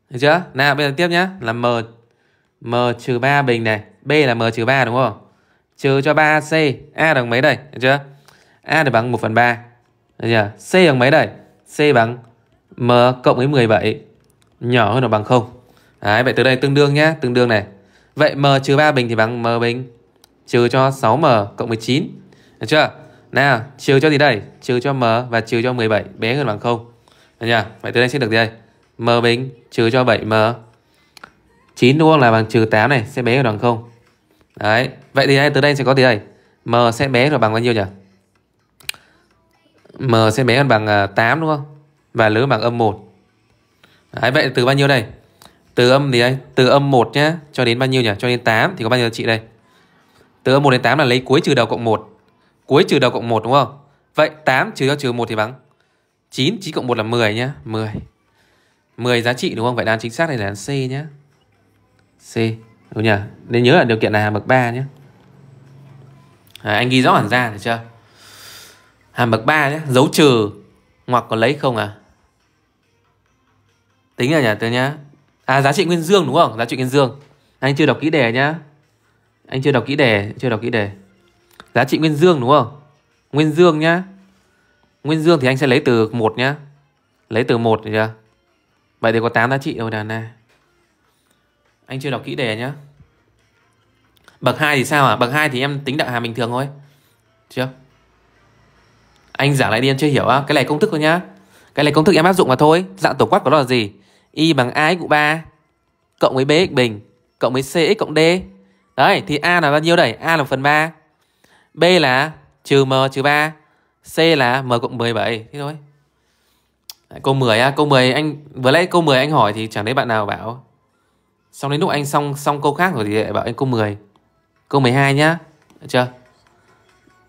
S1: Được chưa? Nào bây giờ tiếp nhá, là m m trừ 3 bình này, b là m trừ 3 đúng không? Trừ cho 3c, a bằng mấy đây? Được chưa? a được bằng 1/3. Được chưa? c bằng mấy đây? c bằng m cộng với 17 nhỏ hơn là bằng 0. Đấy, vậy từ đây tương đương nhá, tương đương này. Vậy m trừ 3 bình thì bằng m bình trừ cho 6m cộng 19. Được chưa? Nào, trừ cho gì đây? Trừ cho m và trừ cho 17 bé hơn bằng 0. Được chưa? Vậy từ đây sẽ được gì đây? M bình trừ cho 7M. 9 đúng không là bằng trừ 8 này, sẽ bé bằng 0. Đấy, vậy thì từ đây sẽ có gì đây? M sẽ bé rồi bằng bao nhiêu nhỉ? M sẽ bé hơn bằng 8 à, đúng không? Và lớn bằng âm 1. Đấy, vậy từ bao nhiêu đây? Từ âm gì đây? Từ âm 1 nhá, cho đến bao nhiêu nhỉ? Cho đến 8 thì có bao nhiêu chị đây? Từ âm 1 đến 8 là lấy cuối trừ đầu cộng 1. Cuối trừ đầu cộng 1 đúng không? Vậy 8 trừ cho trừ 1 thì bằng 9 9 cộng 1 là 10 nhá 10 10 giá trị đúng không? Vậy đáp án chính xác này là C nhá C Đúng nhỉ? Nên nhớ là điều kiện này hàm bậc 3 nhé à, Anh ghi rõ hẳn ra được chưa? Hàm bậc 3 nhé Dấu trừ Ngoặc có lấy không à? Tính là nhỉ từ nhá À giá trị nguyên dương đúng không? Giá trị nguyên dương Anh chưa đọc kỹ đề nhá Anh chưa đọc kỹ đề Chưa đọc kỹ đề Giá trị nguyên dương đúng không? Nguyên dương nhá Nguyên dương thì anh sẽ lấy từ 1 nhá Lấy từ 1 được chưa Vậy thì có 8 giá trị rồi đàn này Anh chưa đọc kỹ đề nhá Bậc 2 thì sao à Bậc 2 thì em tính đạo hàm bình thường thôi Chưa Anh giả lại đi em chưa hiểu á Cái này công thức thôi nhá Cái này công thức em áp dụng mà thôi Dạng tổ quát của nó là gì Y bằng ax x 3 Cộng với bx bình Cộng với cx cộng D Đấy thì A là bao nhiêu đấy A là phần 3 B là trừ M trừ 3 C là M cộng 17 Thế thôi Câu 10 á, câu 10 anh vừa lấy câu 10 anh hỏi thì chẳng thấy bạn nào bảo. Xong đến lúc anh xong xong câu khác rồi thì lại bảo anh câu 10. Câu 12 nhá. Được chưa?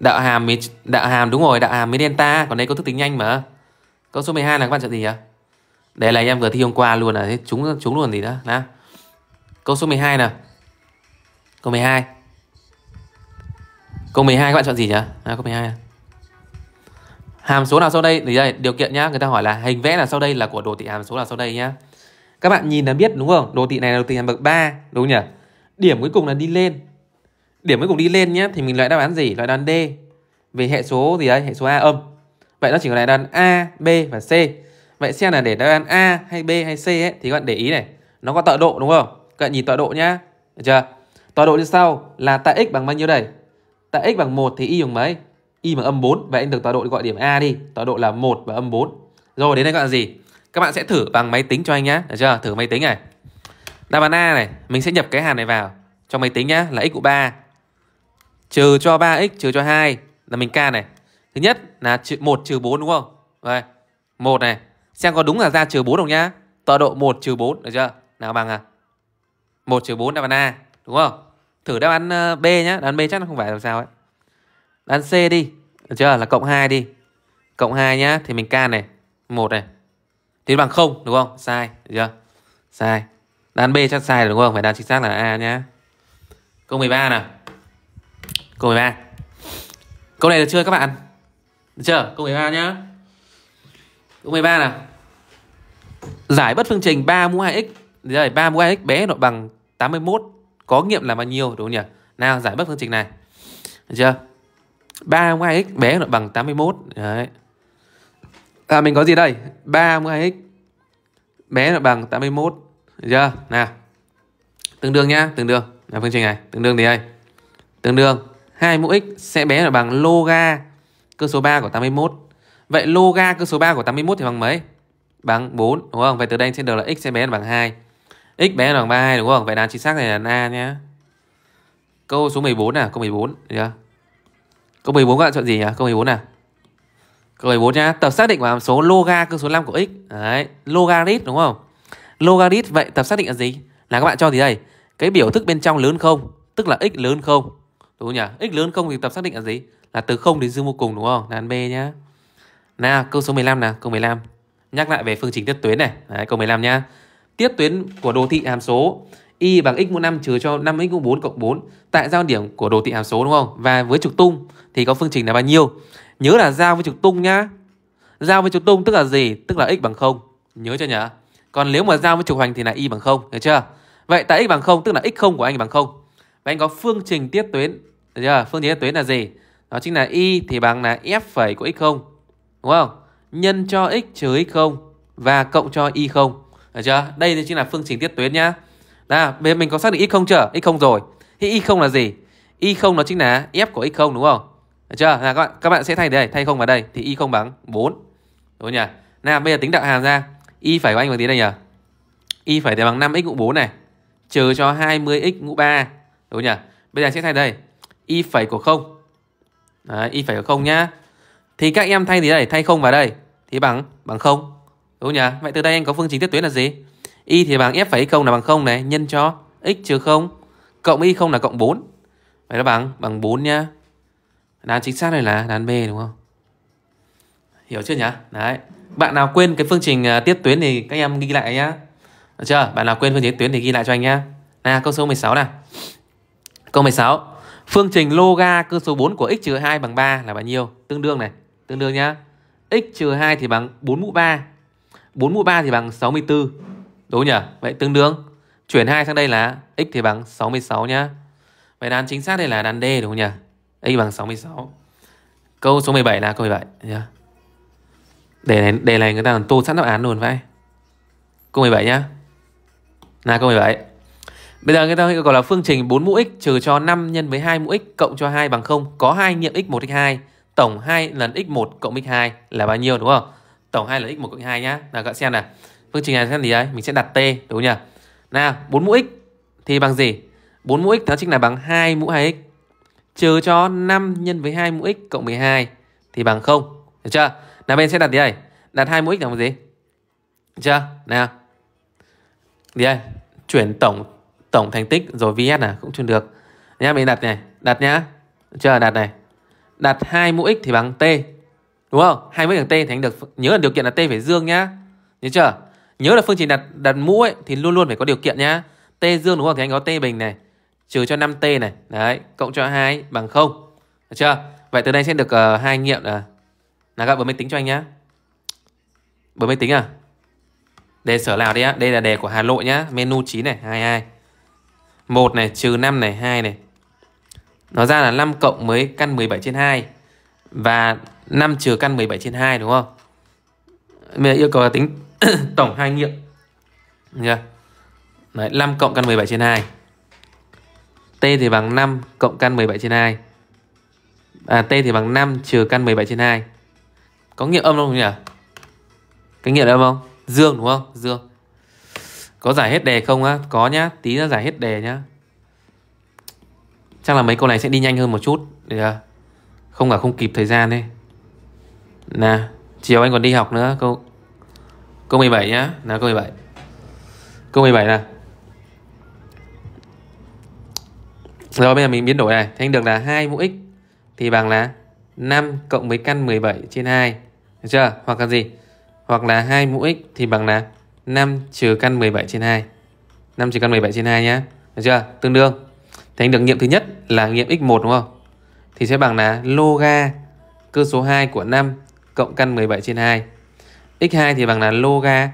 S1: Đạo hàm mới đạo hàm đúng rồi, đạo hàm mới delta, còn đây câu thức tính nhanh mà. Câu số 12 là các bạn chọn gì nhỉ? Đây là em vừa thi hôm qua luôn là chúng chúng luôn gì đó, nè. Câu số 12 nè. Câu 12. Câu 12 các bạn chọn gì nhỉ? À, câu 12 này. Hàm số nào sau đây thì đây điều kiện nhá, người ta hỏi là hình vẽ là sau đây là của đồ thị hàm số là sau đây nhá. Các bạn nhìn là biết đúng không? Đồ thị này là đồ thị hàm bậc 3 đúng không nhỉ? Điểm cuối cùng là đi lên. Điểm cuối cùng đi lên nhé. thì mình loại đáp án gì? Loại đáp án D. Về hệ số gì đấy? Hệ số A âm. Vậy nó chỉ còn lại đáp án A, B và C. Vậy xem là để đáp án A hay B hay C ấy thì các bạn để ý này, nó có tọa độ đúng không? Các bạn nhìn tọa độ nhá. Được chưa? Tọa độ như sau là tại x bằng bao nhiêu đây? Tại x bằng 1 thì y bằng mấy? y bằng âm 4 Vậy anh được tọa độ gọi điểm A đi Tọa độ là 1 và âm 4 Rồi đến đây các bạn gì Các bạn sẽ thử bằng máy tính cho anh nhá Được chưa Thử máy tính này Đáp án A này Mình sẽ nhập cái hàm này vào Trong máy tính nhá Là x của 3 Trừ cho 3x trừ cho 2 Là mình k này Thứ nhất là 1 trừ 4 đúng không Đây 1 này Xem có đúng là ra trừ 4 không nhá Tọa độ 1 trừ 4 Được chưa Nào bằng à 1 trừ 4 đáp án A Đúng không Thử đáp án ờ, B nhá Đáp án B chắc nó không phải làm sao ấy Đan C đi. Được chưa? Là cộng 2 đi. Cộng 2 nhá. Thì mình can này. 1 này. Thì bằng 0 đúng không? Sai. Được chưa? Sai. Đan B chắc sai đúng không? Phải đan chính xác là A nhá. Câu 13 nào. Câu 13. Câu này được chưa các bạn? Được chưa? Câu 13 nhá. Câu 13 nào. Giải bất phương trình 3 mũ 2x. Rồi 3 mũ 2x bé nó bằng 81 có nghiệm là bao nhiêu đúng không nhỉ? Nào giải bất phương trình này. Được chưa? 3 mũ 2x bé là bằng 81. Đấy. À, mình có gì đây? 3 mũ 2x bé là bằng 81. Được chưa? Nào. Tương đương nhá, tương đương. Là phương trình này, tương đương thì đây. Tương đương 2 mũ x sẽ bé là bằng loga cơ số 3 của 81. Vậy loga cơ số 3 của 81 thì bằng mấy? Bằng 4 đúng không? Vậy từ đây trên đầu là x sẽ bé là bằng 2. x bé là bằng 32 đúng không? Vậy đáp chính xác này là A nhé. Câu số 14 à, câu 14 được chưa? Câu 14 các bạn chọn gì nhỉ? Câu 14 nào. Câu 14 nhá. Tập xác định của hàm số loga cơ số 5 của x. Đấy, logarit đúng không? Logarit vậy tập xác định là gì? Là các bạn cho gì đây? Cái biểu thức bên trong lớn không? Tức là x lớn không? Đúng không nhỉ? X lớn không thì tập xác định là gì? Là từ 0 đến dương vô cùng đúng không? đàn B nhá. Nào, câu số 15 nào, câu 15. Nhắc lại về phương trình tiếp tuyến này. Đấy, câu 15 nhá. Tiếp tuyến của đồ thị hàm số y bằng x mũ 5 trừ cho 5 x mũ 4 cộng 4 tại giao điểm của đồ thị hàm số đúng không? Và với trục tung thì có phương trình là bao nhiêu? Nhớ là giao với trục tung nhá. Giao với trục tung tức là gì? Tức là x bằng 0. Nhớ chưa nhỉ? Còn nếu mà giao với trục hoành thì là y bằng 0, hiểu chưa? Vậy tại x bằng 0 tức là x0 của anh bằng 0. Và anh có phương trình tiếp tuyến, được chưa? Phương trình tiếp tuyến là gì? Đó chính là y thì bằng là f phẩy của x0. Đúng không? Nhân cho x trừ x0 và cộng cho y0. Được chưa? Đây chính là phương trình tiếp tuyến nhá bây giờ mình có xác định x không chưa x không rồi thì y không là gì y không nó chính là f của x không đúng không được chưa là các bạn các bạn sẽ thay đây thay không vào đây thì y không bằng 4 đúng nhỉ nào bây giờ tính đạo hàm ra y phải của anh bằng tí đây nhỉ y phải bằng 5x ngũ 4 này trừ cho 20x ngũ 3 đúng nhỉ bây giờ sẽ thay đây y phải của không y phải của không nhá thì các em thay gì đây thay không vào đây thì bằng bằng không đúng nhỉ vậy từ đây anh có phương trình tiếp tuyến là gì y thì bằng f phẩy y không là bằng không này nhân cho x trừ không cộng y không là cộng 4. Vậy là bằng bằng 4 nhá. Đáp chính xác này là đáp B đúng không? Hiểu chưa nhá? Đấy. Bạn nào quên cái phương trình à, tiếp tuyến thì các em ghi lại nhá. Được chưa? Bạn nào quên phương trình tiếp tuyến thì ghi lại cho anh nhá. Nào câu số 16 nè. Câu 16. Phương trình loga cơ số 4 của x trừ 2 bằng 3 là bao nhiêu? Tương đương này, tương đương nhá. x trừ 2 thì bằng 4 mũ 3. 4 mũ 3 thì bằng 64. Đúng nhỉ? Vậy tương đương. Chuyển 2 sang đây là x thì bằng 66 nhá. Vậy đàn chính xác đây là đàn D đúng không nhỉ? x bằng 66. Câu số 17 là câu 17 nhá. để này đề này người ta còn tô sẵn đáp án luôn vậy. Câu 17 nhá. Là câu 17. Bây giờ người ta gọi là phương trình 4 mũ x trừ cho 5 nhân với 2 mũ x cộng cho 2 bằng 0, có 2 nghiệm x1 x2, tổng 2 lần x1 cộng x2 là bao nhiêu đúng không? Tổng 2 lần x1 cộng x2 nhá. là các bạn xem này phương trình này sẽ gì đấy mình sẽ đặt t đúng nhỉ nào 4 mũ x thì bằng gì 4 mũ x đó chính là bằng 2 mũ 2x trừ cho 5 nhân với 2 mũ x cộng 12 thì bằng 0 được chưa nào bên sẽ đặt gì đây đặt 2 mũ x là bằng gì được chưa nào gì đây chuyển tổng tổng thành tích rồi vs à cũng chuyển được nhá mình đặt này đặt nhá được chưa đặt này đặt 2 mũ x thì bằng t đúng không hai mũ x bằng t thì anh được nhớ là điều kiện là t phải dương nhá nhớ chưa Nhớ là phương trình đặt đặt mũ ấy thì luôn luôn phải có điều kiện nhá. T dương đúng không? Thì anh có T bình này trừ cho 5t này, đấy, cộng cho 2 bằng 0. Được chưa? Vậy từ đây sẽ được uh, nghiệm là là các bấm máy tính cho anh nhá. Bấm máy tính à? Đề sở nào đây á, đây là đề của Hà Nội nhá, menu 9 này, 22. 1 này trừ 5 này, 2 này. Nó ra là 5 cộng với căn 17 trên 2 và 5 trừ căn 17 trên 2 đúng không? mình yêu cầu là tính tổng hai nghiệm yeah. Đấy, 5 cộng căn 17 trên 2 T thì bằng 5 cộng căn 17 trên 2 à, T thì bằng 5 trừ căn 17 trên 2 Có nghiệm âm không nhỉ? Cái nghiệm âm không? Dương đúng không? Dương Có giải hết đề không á? Có nhá, tí nữa giải hết đề nhá Chắc là mấy câu này sẽ đi nhanh hơn một chút yeah. Không cả không kịp thời gian đấy Nè, chiều anh còn đi học nữa câu Câu 17 nhá. Nào câu 17. Câu 17 nào. Rồi bây giờ mình biến đổi này Thành được là 2 mũ x Thì bằng là 5 cộng với căn 17 trên 2 Được chưa? Hoặc là gì? Hoặc là 2 mũ x thì bằng là 5 trừ căn 17 trên 2 5 trừ căn 17 trên 2 nhá Được chưa? Tương đương Thành được nghiệm thứ nhất là nghiệm x1 đúng không? Thì sẽ bằng là loga cơ số 2 của 5 cộng căn 17 trên 2 X2 thì bằng là loga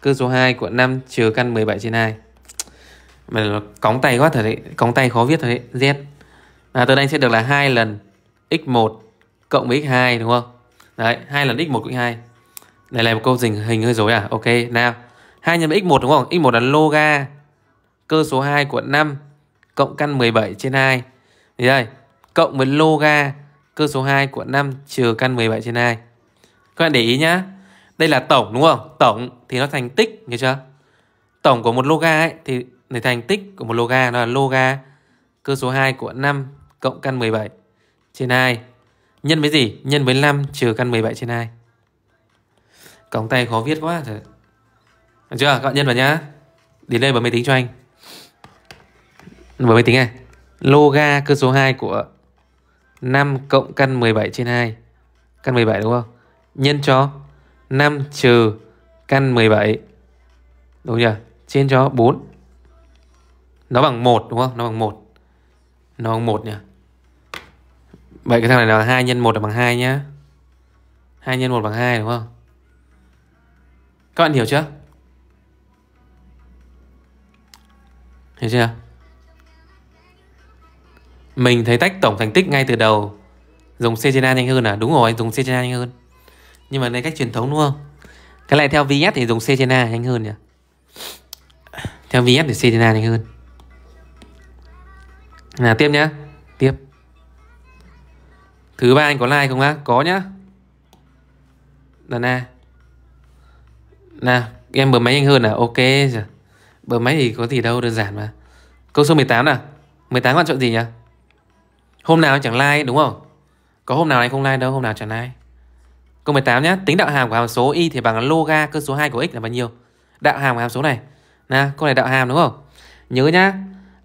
S1: cơ số 2 của 5 trừ căn 17 trên 2. Mà nó cóng tay quá thật đấy, cóng tay khó viết thật đấy, Z. Và từ đây sẽ được là hai lần x1 cộng với x2 đúng không? Đấy, hai lần x1 cộng x2. Đây là một câu hình hình hơi rối à? Ok, nào. 2 nhân với x1 đúng không? x1 là loga cơ số 2 của 5 cộng căn 17 trên 2. Thì đây, cộng với loga cơ số 2 của 5 trừ căn 17 trên 2. Các bạn để ý nhá, đây là tổng đúng không? Tổng thì nó thành tích, nghe chưa? Tổng của một loga ấy thì để thành tích của một loga nó là loga cơ số 2 của 5 cộng căn 17 trên 2 nhân với gì? Nhân với 5 trừ căn 17 trên 2. Còng tay khó viết quá rồi. Được chưa? Các bạn nhân vào nhá. đi đây bấm máy tính cho anh. Bấm máy tính này. Loga cơ số 2 của 5 cộng căn 17 trên 2. Căn 17 đúng không? Nhân cho 5 trừ căn 17 Đúng chưa? Trên cho 4 Nó bằng 1 đúng không? Nó bằng 1 Nó bằng 1 nhỉ Vậy cái thằng này là 2 x 1 là bằng 2 nhá 2 x 1 bằng 2 đúng không? Các bạn hiểu chưa? Hiểu chưa? Mình thấy tách tổng thành tích ngay từ đầu Dùng C trên A nhanh hơn à? Đúng rồi, dùng C trên A nhanh hơn nhưng mà đây cách truyền thống đúng không Cái này theo VS thì dùng C trên A nhanh hơn nhỉ Theo VS thì C trên A nhanh hơn Là tiếp nhá Tiếp Thứ ba anh có like không á Có nhá Đàn A Nào em bấm máy nhanh hơn à Ok Bấm máy thì có gì đâu đơn giản mà Câu số 18 nào 18 bạn chọn gì nhỉ Hôm nào anh chẳng like đúng không Có hôm nào anh không like đâu Hôm nào chẳng like Câu 18 nhé, tính đạo hàm của hàm số y thì bằng loga cơ số 2 của x là bao nhiêu? Đạo hàm của hàm số này. Nè, câu này đạo hàm đúng không? Nhớ nhá,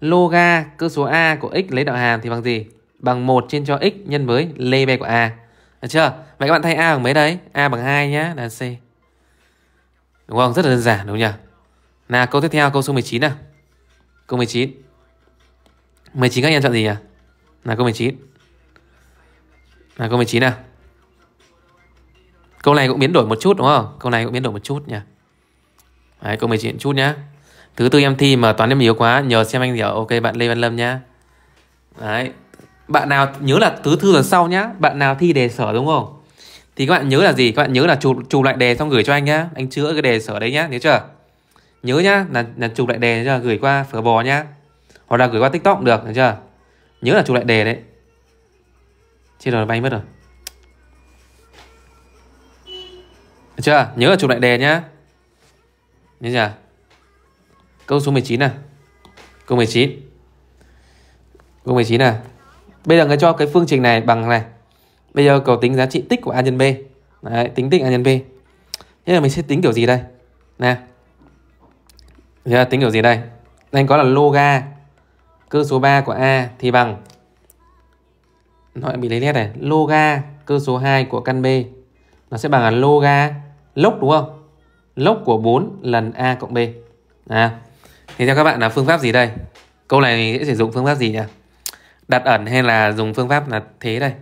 S1: loga cơ số a của x lấy đạo hàm thì bằng gì? Bằng 1 trên cho x nhân với lê b của a. Được chưa? Vậy các bạn thay a bằng mấy đấy? A bằng 2 nhá, là C. Đúng không? Rất là đơn giản đúng không nhỉ? Nào, câu tiếp theo câu số 19 nào. Câu 19. 19 các em chọn gì nhỉ? Là câu 19. Là câu 19 nào. Câu này cũng biến đổi một chút đúng không? Câu này cũng biến đổi một chút nha. Đấy, câu 19 chút nhá. Thứ tư em thi mà toán em yếu quá, nhờ xem anh hiểu. Ok bạn Lê Văn Lâm nhá. Đấy. Bạn nào nhớ là thứ thư tuần sau nhá, bạn nào thi đề sở đúng không? Thì các bạn nhớ là gì? Các bạn nhớ là chụp chụp lại đề xong gửi cho anh nhá. Anh chữa cái đề sở đấy nhá, nhớ chưa? Nhớ nhá, là là chụp lại đề nhá, gửi qua phở bò nhá. Hoặc là gửi qua TikTok cũng được, được chưa? Nhớ là chụp lại đề đấy. Chết rồi bay mất rồi. Được chưa? Nhớ là chụp lại đề nhá. Nhớ chưa? Câu số 19 này. Câu 19. Câu 19 này. Bây giờ người cho cái phương trình này bằng này. Bây giờ cầu tính giá trị tích của A nhân B. Đấy, tính tích A nhân B. Thế là mình sẽ tính kiểu gì đây? Nè. Giờ tính kiểu gì đây? đây có là loga cơ số 3 của A thì bằng nó lại bị lấy nét này, loga cơ số 2 của căn B nó sẽ bằng là loga lốc đúng không? Lốc của 4 lần A cộng B. À, thì theo các bạn là phương pháp gì đây? Câu này sẽ sử dụng phương pháp gì nhỉ? Đặt ẩn hay là dùng phương pháp là thế đây?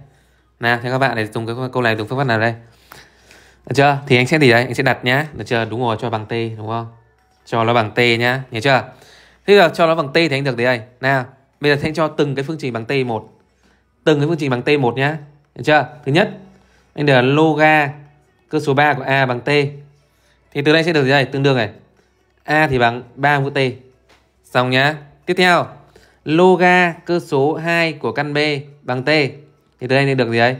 S1: Nào, theo các bạn này dùng cái câu này dùng phương pháp nào đây? Được chưa? Thì anh sẽ gì đây? Anh sẽ đặt nhá. Được chưa? Đúng rồi, cho bằng T đúng không? Cho nó bằng T nhá. Nhớ chưa? Thế giờ cho nó bằng T thì anh được gì đây? Nào, bây giờ anh cho từng cái phương trình bằng t một, Từng cái phương trình bằng t một nhá. Được chưa? Thứ nhất, anh để là loga cơ số 3 của a bằng t thì từ đây sẽ được gì đây tương đương này a thì bằng 3 mũ t xong nhá tiếp theo loga cơ số 2 của căn b bằng t thì từ đây sẽ được gì đấy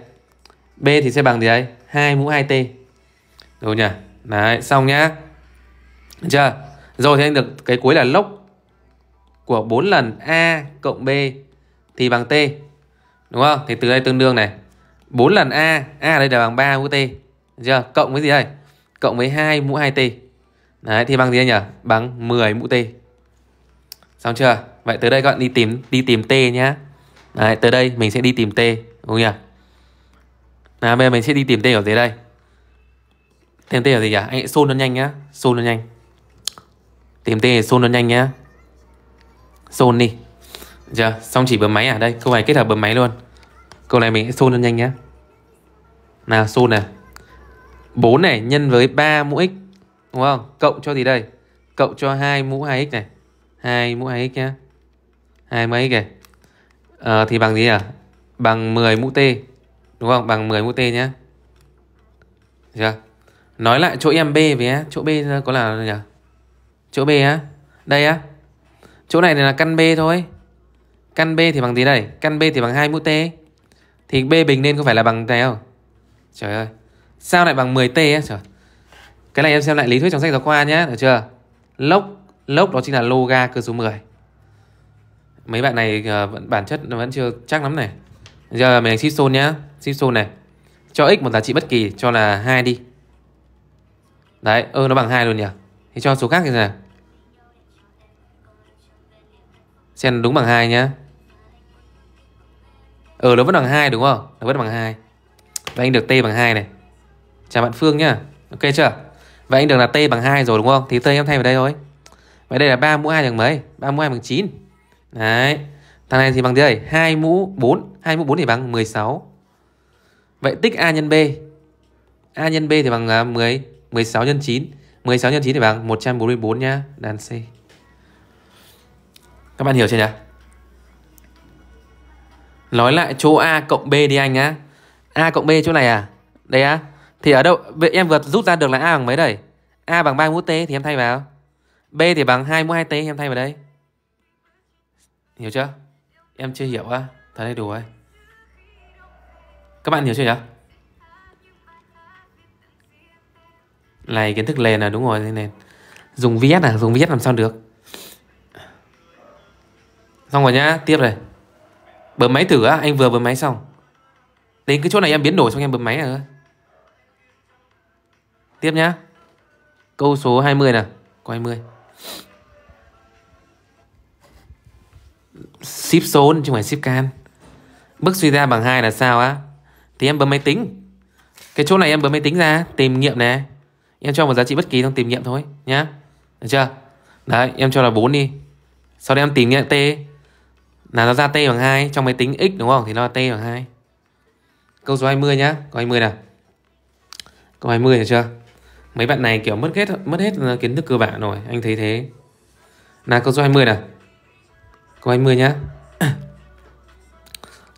S1: b thì sẽ bằng gì đấy 2 mũ 2 t đúng nhỉ đấy xong nhá được chưa rồi thì anh được cái cuối là lốc của 4 lần a cộng b thì bằng t đúng không thì từ đây tương đương này 4 lần A A đây là bằng 3 mũ T chưa? Cộng với gì đây? Cộng với 2 mũ 2T Đấy thì bằng gì nhỉ? Bằng 10 mũ T Xong chưa? Vậy tới đây các bạn đi tìm đi tìm T nhá Đấy tới đây mình sẽ đi tìm T Đúng không nhỉ? Nào bây giờ mình sẽ đi tìm T ở dưới đây Tìm T ở gì nhỉ? Anh hãy xôn nó nhanh nhá Xôn nó nhanh Tìm T xôn nó nhanh nhá Xôn đi Được chưa? Xong chỉ bấm máy à? Đây không phải kết hợp bấm máy luôn Câu này mình hãy xôn cho nhanh nhé Nào xôn này 4 này nhân với 3 mũ x Đúng không? Cộng cho gì đây? Cộng cho 2 mũ 2x này 2 mũ 2x nhé 2 mũ 2x này à, Thì bằng gì à? Bằng 10 mũ t Đúng không? Bằng 10 mũ t nhé chưa? Nói lại chỗ em B về Chỗ B có là nhỉ? Chỗ B á Đây á Chỗ này là căn B thôi Căn B thì bằng gì đây? Căn B thì bằng 2 mũ T thì B bình lên có phải là bằng này không? Trời ơi. Sao lại bằng 10T á? Trời. Cái này em xem lại lý thuyết trong sách giáo khoa nhé. Được chưa? Lốc. Lốc đó chính là loga cơ số 10. Mấy bạn này ờ, vẫn bản chất vẫn chưa chắc lắm này. Giờ mình xin xôn nhá. xin xôn này. Cho x một giá trị bất kỳ cho là 2 đi. Đấy, ơ ừ, nó bằng 2 luôn nhỉ. Thì cho số khác thì nào? Xem đúng bằng 2 nhá. Ờ nó vẫn bằng 2 đúng không? Nó vẫn bằng 2. Vậy anh được T bằng 2 này. Chào bạn Phương nhá. Ok chưa? Vậy anh được là T bằng 2 rồi đúng không? Thì T em thay vào đây thôi. Vậy đây là 3 mũ 2 bằng mấy? 3 mũ 2 bằng 9. Đấy. Thằng này thì bằng gì? này, 2 mũ 4, 2 mũ 4 thì bằng 16. Vậy tích A nhân B. A nhân B thì bằng 10, à, 16 nhân 9. 16 nhân 9 thì bằng 144 nhá, đàn C. Các bạn hiểu chưa nhỉ? Nói lại chỗ A cộng B đi anh á A cộng B chỗ này à Đây á Thì ở đâu Vậy em vừa rút ra được là A bằng mấy đây A bằng 3 mũ T thì em thay vào B thì bằng 2 mũ 2 T em thay vào đây Hiểu chưa Em chưa hiểu á Thật đầy đủ rồi Các bạn hiểu chưa nhỉ Này kiến thức nền là đúng rồi nền Dùng viết à Dùng viết làm sao được Xong rồi nhá Tiếp rồi Bấm máy thử á, anh vừa bấm máy xong Đến cái chỗ này em biến đổi xong em bấm máy à Tiếp nhá Câu số 20 nè Câu 20 Ship zone chứ không phải ship can Bước suy ra bằng hai là sao á Thì em bấm máy tính Cái chỗ này em bấm máy tính ra Tìm nghiệm nè Em cho một giá trị bất kỳ trong tìm nghiệm thôi nhá Được chưa Đấy em cho là 4 đi Sau đây em tìm nghiệm T là nó ra t bằng 2 Trong máy tính x đúng không Thì nó là t bằng 2 Câu số 20 nhá Câu 20 nào Câu 20 được chưa Mấy bạn này kiểu mất hết mất hết ờ, kiến thức cơ bản rồi Anh thấy thế là câu số 20 nào Câu 20 nhá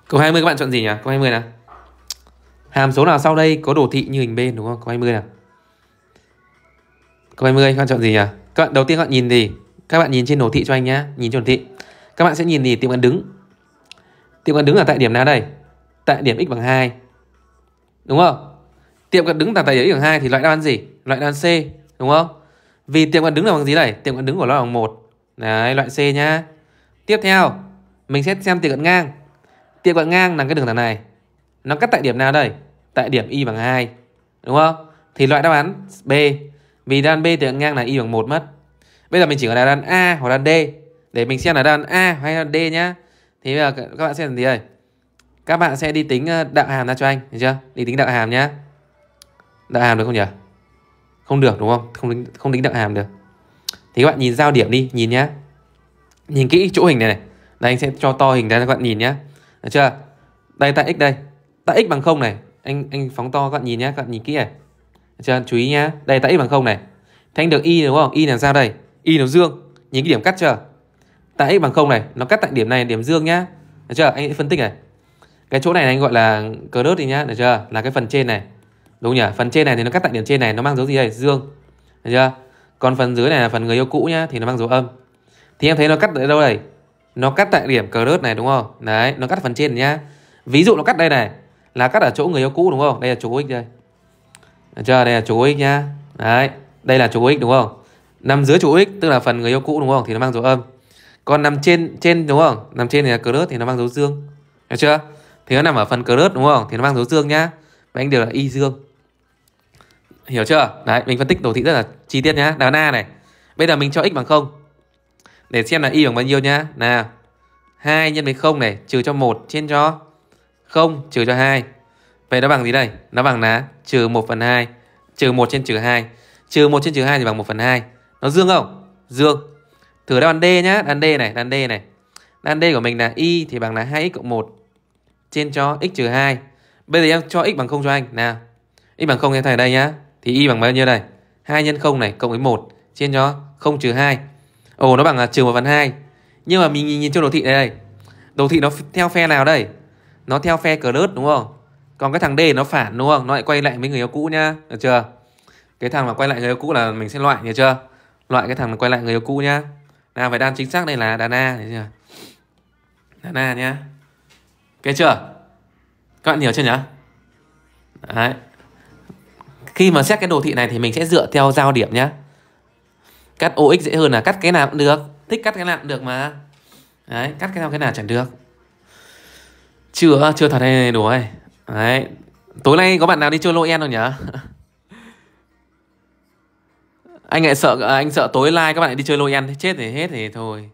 S1: Câu 20 các bạn chọn gì nhỉ Câu 20 nào Hàm số nào sau đây có đồ thị như hình bên đúng không Câu 20 nào Câu 20 các bạn chọn gì nhỉ Các bạn đầu tiên các bạn nhìn gì Các bạn nhìn trên đồ thị cho anh nhá Nhìn trên đồ thị các bạn sẽ nhìn thì tiệm cận đứng. Tiệm cận đứng là tại điểm nào đây? Tại điểm x bằng 2. Đúng không? Tiệm cận đứng là tại điểm x bằng 2 thì loại đáp án gì? Loại đáp án C, đúng không? Vì tiệm cận đứng là bằng gì đây? Tiệm cận đứng của nó là bằng 1. Đấy, loại C nhá. Tiếp theo, mình sẽ xem tiệm cận ngang. Tiệm cận ngang là cái đường thẳng này. Nó cắt tại điểm nào đây? Tại điểm y bằng 2. Đúng không? Thì loại đáp án B. Vì đan B tiệm cận ngang là y bằng 1 mất. Bây giờ mình chỉ có đáp án A hoặc đáp D để mình xem là đáp A hay là D nhá thế bây giờ các bạn xem làm gì đây các bạn sẽ đi tính ờ, đạo hàm ra cho anh được chưa đi tính đạo hàm nhá đạo hàm được không nhỉ không được đúng không không tính, không tính đạo hàm được thì các bạn nhìn giao điểm đi nhìn nhá nhìn kỹ chỗ hình này này đây anh sẽ cho to hình ra cho các bạn nhìn nhá được chưa đây tại x đây tại x bằng không này anh anh phóng to các bạn nhìn nhá các bạn nhìn kỹ này được chưa chú ý nhá đây tại x bằng không này thế anh được y đúng không y là sao đây y nó dương nhìn cái điểm cắt chưa tại x bằng 0 này nó cắt tại điểm này điểm dương nhá được chưa anh sẽ phân tích này cái chỗ này, này anh gọi là cờ đớt đi nhá được chưa là cái phần trên này đúng nhỉ phần trên này thì nó cắt tại điểm trên này nó mang dấu gì đây dương được chưa còn phần dưới này là phần người yêu cũ nhá thì nó mang dấu âm thì em thấy nó cắt tại đâu đây nó cắt tại điểm cờ đớt này đúng không đấy nó cắt phần trên nhá ví dụ nó cắt đây này là cắt ở chỗ người yêu cũ đúng không đây là chỗ x đây được chưa đây là chỗ x nhá đấy đây là chỗ x đúng không nằm dưới chỗ x tức là phần người yêu cũ đúng không thì nó mang dấu âm còn nằm trên trên đúng không nằm trên thì là crush thì nó mang dấu dương hiểu chưa thì nó nằm ở phần crush đúng không thì nó mang dấu dương nhá và anh đều là y dương hiểu chưa đấy mình phân tích đồ thị rất là chi tiết nhá đáp na này bây giờ mình cho x bằng không để xem là y bằng bao nhiêu nhá nào 2 nhân với 0 này trừ cho 1 trên cho 0 trừ cho 2 Vậy nó bằng gì đây? Nó bằng là trừ 1 phần 2 Trừ 1 trên trừ 2 Trừ 1 trên trừ 2 thì bằng 1 phần 2 Nó dương không? Dương Thử đáp án D nhá, đáp D này, đáp D này. Đáp D của mình là y thì bằng là 2x cộng 1 trên cho x trừ 2. Bây giờ em cho x bằng 0 cho anh nào. x bằng 0 em thầy đây nhá. Thì y bằng bao nhiêu đây? 2 nhân 0 này cộng với 1 trên cho 0 trừ 2. Ồ nó bằng là trừ 1 phần 2. Nhưng mà mình nhìn, nhìn trong đồ thị này đây. Đồ thị nó theo phe nào đây? Nó theo phe cờ đớt đúng không? Còn cái thằng D nó phản đúng không? Nó lại quay lại với người yêu cũ nhá, được chưa? Cái thằng mà quay lại người yêu cũ là mình sẽ loại, được chưa? Loại cái thằng mà quay lại người yêu cũ nhá nào phải đan chính xác đây là đàn A thấy chưa đàn A nhá ok chưa các bạn hiểu chưa nhá đấy khi mà xét cái đồ thị này thì mình sẽ dựa theo giao điểm nhá cắt OX dễ hơn là cắt cái nào cũng được thích cắt cái nào cũng được mà đấy cắt cái nào cái nào chẳng được chưa chưa thật hay đủ ấy đấy tối nay có bạn nào đi chơi lô Noel không nhỉ anh lại sợ à, anh sợ tối lai các bạn lại đi chơi lôi ăn chết thì hết thì thôi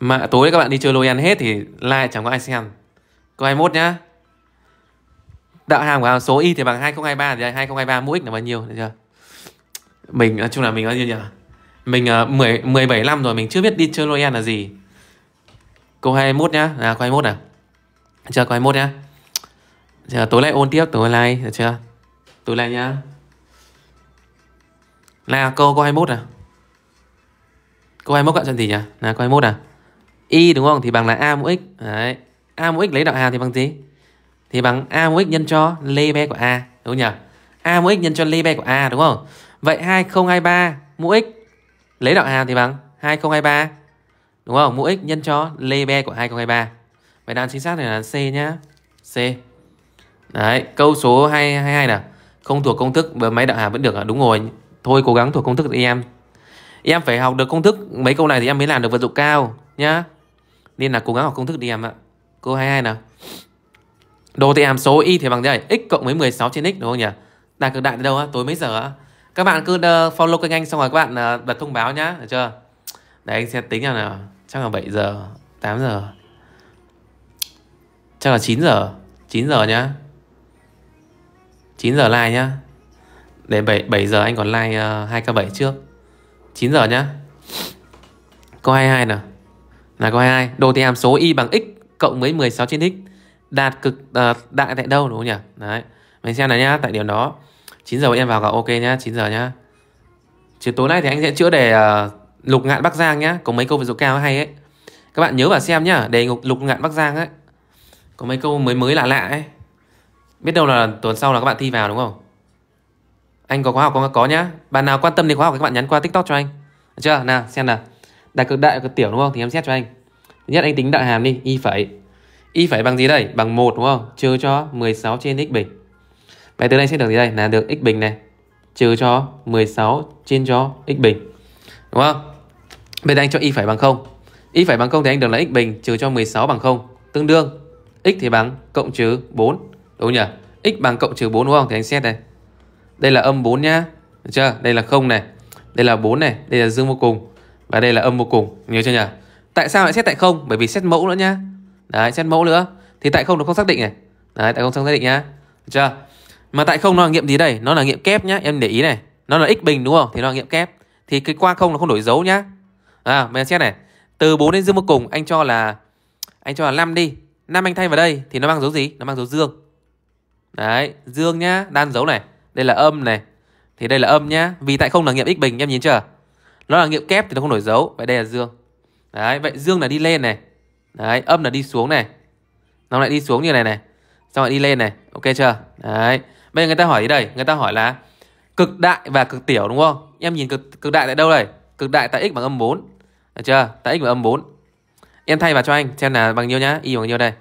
S1: mà tối các bạn đi chơi lôi ăn hết thì like chẳng có ai xem có 21 nhá đạo hàm của số y thì bằng 2023 thì 2023 mũ x là bao nhiêu được chưa mình nói chung là mình nói như nhỉ mình uh, 10 17 năm rồi mình chưa biết đi chơi lôi ăn là gì câu 21 nhá à câu 21 à chờ chưa câu 21 nhá Chờ tối lại ôn tiếp tối lại được chưa tối lại nhá là câu câu 21 à Câu 21 bạn chọn gì nhỉ Là câu 21 à Y đúng không thì bằng là A mũ X Đấy A mũ X lấy đạo hàm thì bằng gì Thì bằng A mũ X nhân cho lê be của A Đúng không nhỉ A mũ X nhân cho lê be của A đúng không Vậy 2023 mũ X lấy đạo hàm thì bằng 2023 Đúng không? Mũ x nhân cho lê be của 2023. Vậy đáp chính xác này là C nhá. C. Đấy, câu số 222 nào. Không thuộc công thức máy đạo hàm vẫn được à? Đúng rồi thôi cố gắng thuộc công thức đi em em phải học được công thức mấy câu này thì em mới làm được vật dụng cao nhá nên là cố gắng học công thức đi em ạ câu 22 nào đồ thì hàm số y thì bằng thế này x cộng với 16 trên x đúng không nhỉ đạt cực đại từ đâu á tối mấy giờ á các bạn cứ ờ, follow kênh anh xong rồi các bạn ờ, bật thông báo nhá được chưa đấy anh sẽ tính là nào chắc là 7 giờ 8 giờ chắc là 9 giờ 9 giờ nhá 9 giờ like nhá để 7, 7 giờ anh còn like uh, ờ, 2k7 trước 9 giờ nhá Câu 22 nè Là câu 22 Đồ thị hàm số y bằng x cộng với 16 trên x Đạt cực uh, đại tại đâu đúng không nhỉ Đấy Mình xem này nhá Tại điểm đó 9 giờ em vào cả ok nhá 9 giờ nhá Chứ tối nay thì anh sẽ chữa để uh, ờ, Lục ngạn Bắc Giang nhá Có mấy câu về số cao hay ấy Các bạn nhớ vào xem nhá Đề ngục lục ngạn Bắc Giang ấy Có mấy câu mới mới lạ lạ ấy Biết đâu là tuần sau là các bạn thi vào đúng không anh có khóa học không? Có nhá. Bạn nào quan tâm đến khóa học các bạn nhắn qua TikTok cho anh. Được chưa? Nào, xem nào. Đại cực đại cực tiểu đúng không? Thì em xét cho anh. Thứ nhất anh tính đại hàm đi, y phẩy. Y phẩy bằng gì đây? Bằng một đúng không? Trừ cho 16 trên x bình. Vậy từ đây sẽ được gì đây? Là được x bình này trừ cho 16 trên cho x bình. Đúng không? Bây giờ anh cho y phẩy bằng không Y phẩy bằng không thì anh được là x bình trừ cho 16 bằng không tương đương x thì bằng cộng trừ 4. Đúng nhỉ? x bằng cộng trừ 4 đúng không? Thì anh xét đây. Đây là âm 4 nhá. Được chưa? Đây là không này. Đây là 4 này, đây là dương vô cùng và đây là âm vô cùng. Nhớ chưa nhỉ? Tại sao lại xét tại không? Bởi vì xét mẫu nữa nhá. Đấy, xét mẫu nữa. Thì tại không nó không xác định này. Đấy, tại không xác định nhá. Được chưa? Mà tại không nó là nghiệm gì đây? Nó là nghiệm kép nhá, em để ý này. Nó là x bình đúng không? Thì nó là nghiệm kép. Thì cái qua không nó không đổi dấu nhá. À, mình xét này. Từ 4 đến dương vô cùng anh cho là anh cho là 5 đi. 5 anh thay vào đây thì nó mang dấu gì? Nó mang dấu dương. Đấy, dương nhá, đan dấu này. Đây là âm này. Thì đây là âm nhá. Vì tại không là nghiệm x bình em nhìn chưa? Nó là nghiệm kép thì nó không đổi dấu. Vậy đây là dương. Đấy, vậy dương là đi lên này. Đấy, âm là đi xuống này. Nó lại đi xuống như này này. Xong lại đi lên này. Ok chưa? Đấy. Bây giờ người ta hỏi gì đây? Người ta hỏi là cực đại và cực tiểu đúng không? Em nhìn cực cực đại tại đâu đây? Cực đại tại x bằng âm 4. Được chưa? Tại x bằng âm 4. Em thay vào cho anh xem là bằng nhiêu nhá, y bằng nhiêu đây.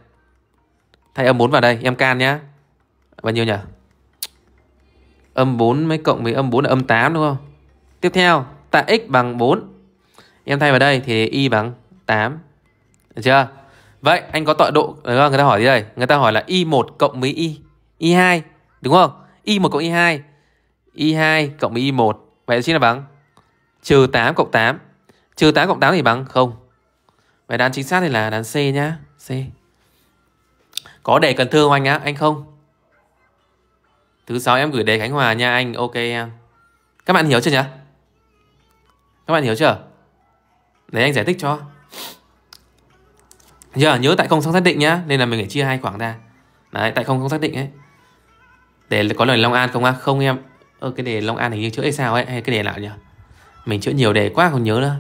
S1: Thay âm 4 vào đây, em can nhá. Bao nhiêu nhỉ? Âm 4 mới cộng với âm 4 là âm 8 đúng không? Tiếp theo, tại x bằng 4. Em thay vào đây thì y bằng 8. Được chưa? Vậy anh có tọa độ đúng không? Người ta hỏi gì đây? Người ta hỏi là y1 cộng với y y2 đúng không? y1 cộng y2. y2 cộng với y1 vậy chính là bằng trừ 8 cộng 8. Trừ 8 cộng 8 thì bằng 0. Vậy đáp chính xác thì là đáp C nhá. C. Có để Cần thương không anh á? Anh không? Thứ sáu em gửi đề Khánh Hòa nha anh Ok em Các bạn hiểu chưa nhỉ Các bạn hiểu chưa để anh giải thích cho Giờ nhớ tại không xác định nhá Nên là mình phải chia hai khoảng ra Đấy tại không không xác định ấy Để có lời Long An không á à? Không em Ơ cái đề Long An hình như chữa hay sao ấy Hay cái đề nào nhỉ Mình chữa nhiều đề quá không nhớ nữa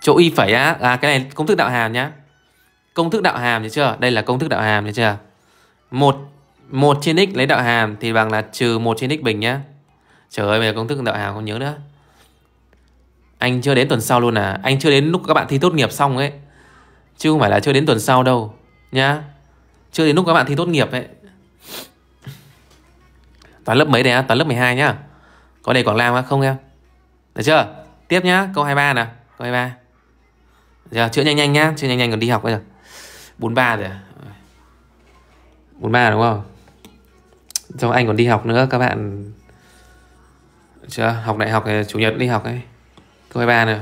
S1: Chỗ y phẩy á À cái này công thức đạo hàm nhá Công thức đạo hàm nhớ chưa Đây là công thức đạo hàm nhớ chưa Một 1 trên x lấy đạo hàm thì bằng là trừ 1 trên x bình nhá. Trời ơi bây giờ công thức đạo hàm không nhớ nữa. Anh chưa đến tuần sau luôn à? Anh chưa đến lúc các bạn thi tốt nghiệp xong ấy. Chứ không phải là chưa đến tuần sau đâu nhá. Chưa đến lúc các bạn thi tốt nghiệp ấy. Toán lớp mấy đấy á? Toán lớp 12 nhá. Có đề Quảng Nam á không em? Được chưa? Tiếp nhá, câu 23 nè, câu 23. Được chưa? Chữa nhanh nhanh nhá, chữa nhanh nhanh còn đi học bây giờ. 43 rồi à? 43 đúng không? Xong anh còn đi học nữa các bạn chưa học đại học chủ nhật đi học ấy câu 23 này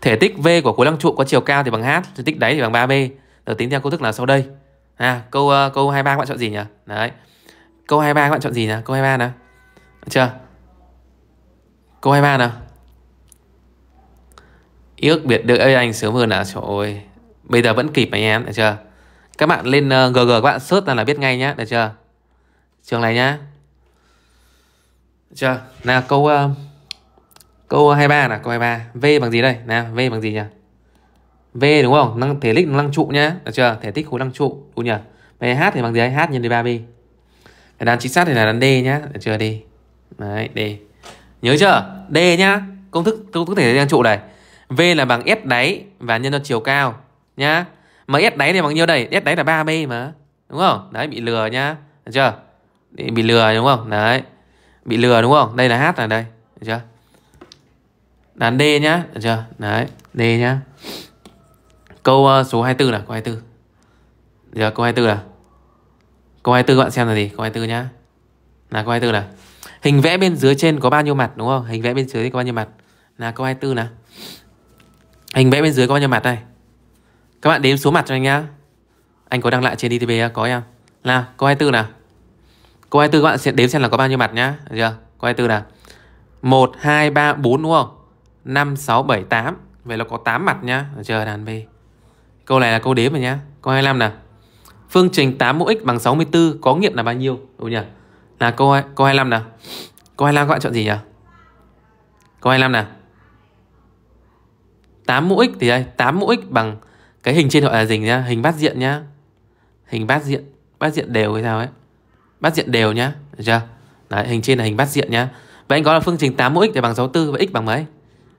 S1: thể tích v của khối lăng trụ có chiều cao thì bằng h thể tích đáy thì bằng 3b được tính theo công thức là sau đây à câu uh, câu 23 các bạn chọn gì nhỉ đấy câu 23 các bạn chọn gì nhỉ câu 23 nữa chưa câu 23 nào ước biệt đợi anh sớm hơn à trời ơi bây giờ vẫn kịp anh em được chưa các bạn lên uh, ờ, gg các bạn search là, là biết ngay nhá được chưa trường này nhá chưa nào câu uh, câu 23 là câu 23 v bằng gì đây nào v bằng gì nhỉ v đúng không năng thể tích năng trụ nhá Được chưa thể tích khối năng trụ đúng nhỉ về h thì bằng gì h nhân 3 b cái đáp chính xác thì là đáp D nhá Được chưa D Đấy D Nhớ chưa D nhá Công thức công thức thể năng trụ này V là bằng S đáy Và nhân cho chiều cao Nhá Mà S đáy thì bằng nhiêu đây S đáy là 3B mà Đúng không Đấy bị lừa nhá Được chưa bị lừa đúng không đấy bị lừa đúng không đây là hát là đây được chưa đán D nhá được chưa đấy D nhá câu ờ, số 24 là câu 24 được chưa? câu 24 là câu 24 các bạn xem là gì câu 24 nhá là câu 24 là hình vẽ bên dưới trên có bao nhiêu mặt đúng không hình vẽ bên dưới có bao nhiêu mặt là câu 24 là hình vẽ bên dưới có bao nhiêu mặt đây các bạn đếm số mặt cho anh nhá anh có đăng lại trên DTB có em nào câu 24 nào Câu 24 các bạn sẽ đếm xem là có bao nhiêu mặt nhá. Được chưa? Câu 24 là 1 2 3 4 đúng không? 5 6 7 8. Vậy là có 8 mặt nhá. Được chưa? Đàn B. Câu này là câu đếm rồi nhá. Câu 25 nè. Phương trình 8mũ x bằng 64 có nghiệm là bao nhiêu? Đúng nhỉ? Là câu câu 25 nè. Câu 25 các bạn chọn gì nhỉ? Câu 25 nè. 8 mũ x thì đây, 8 mũ x bằng cái hình trên gọi là gì nhá, hình bát diện nhá. Hình bát diện, bát diện đều hay sao ấy bát diện đều nhá được chưa Đấy, hình trên là hình bát diện nhá vậy anh có là phương trình 8 mũ x để bằng 64 và x bằng mấy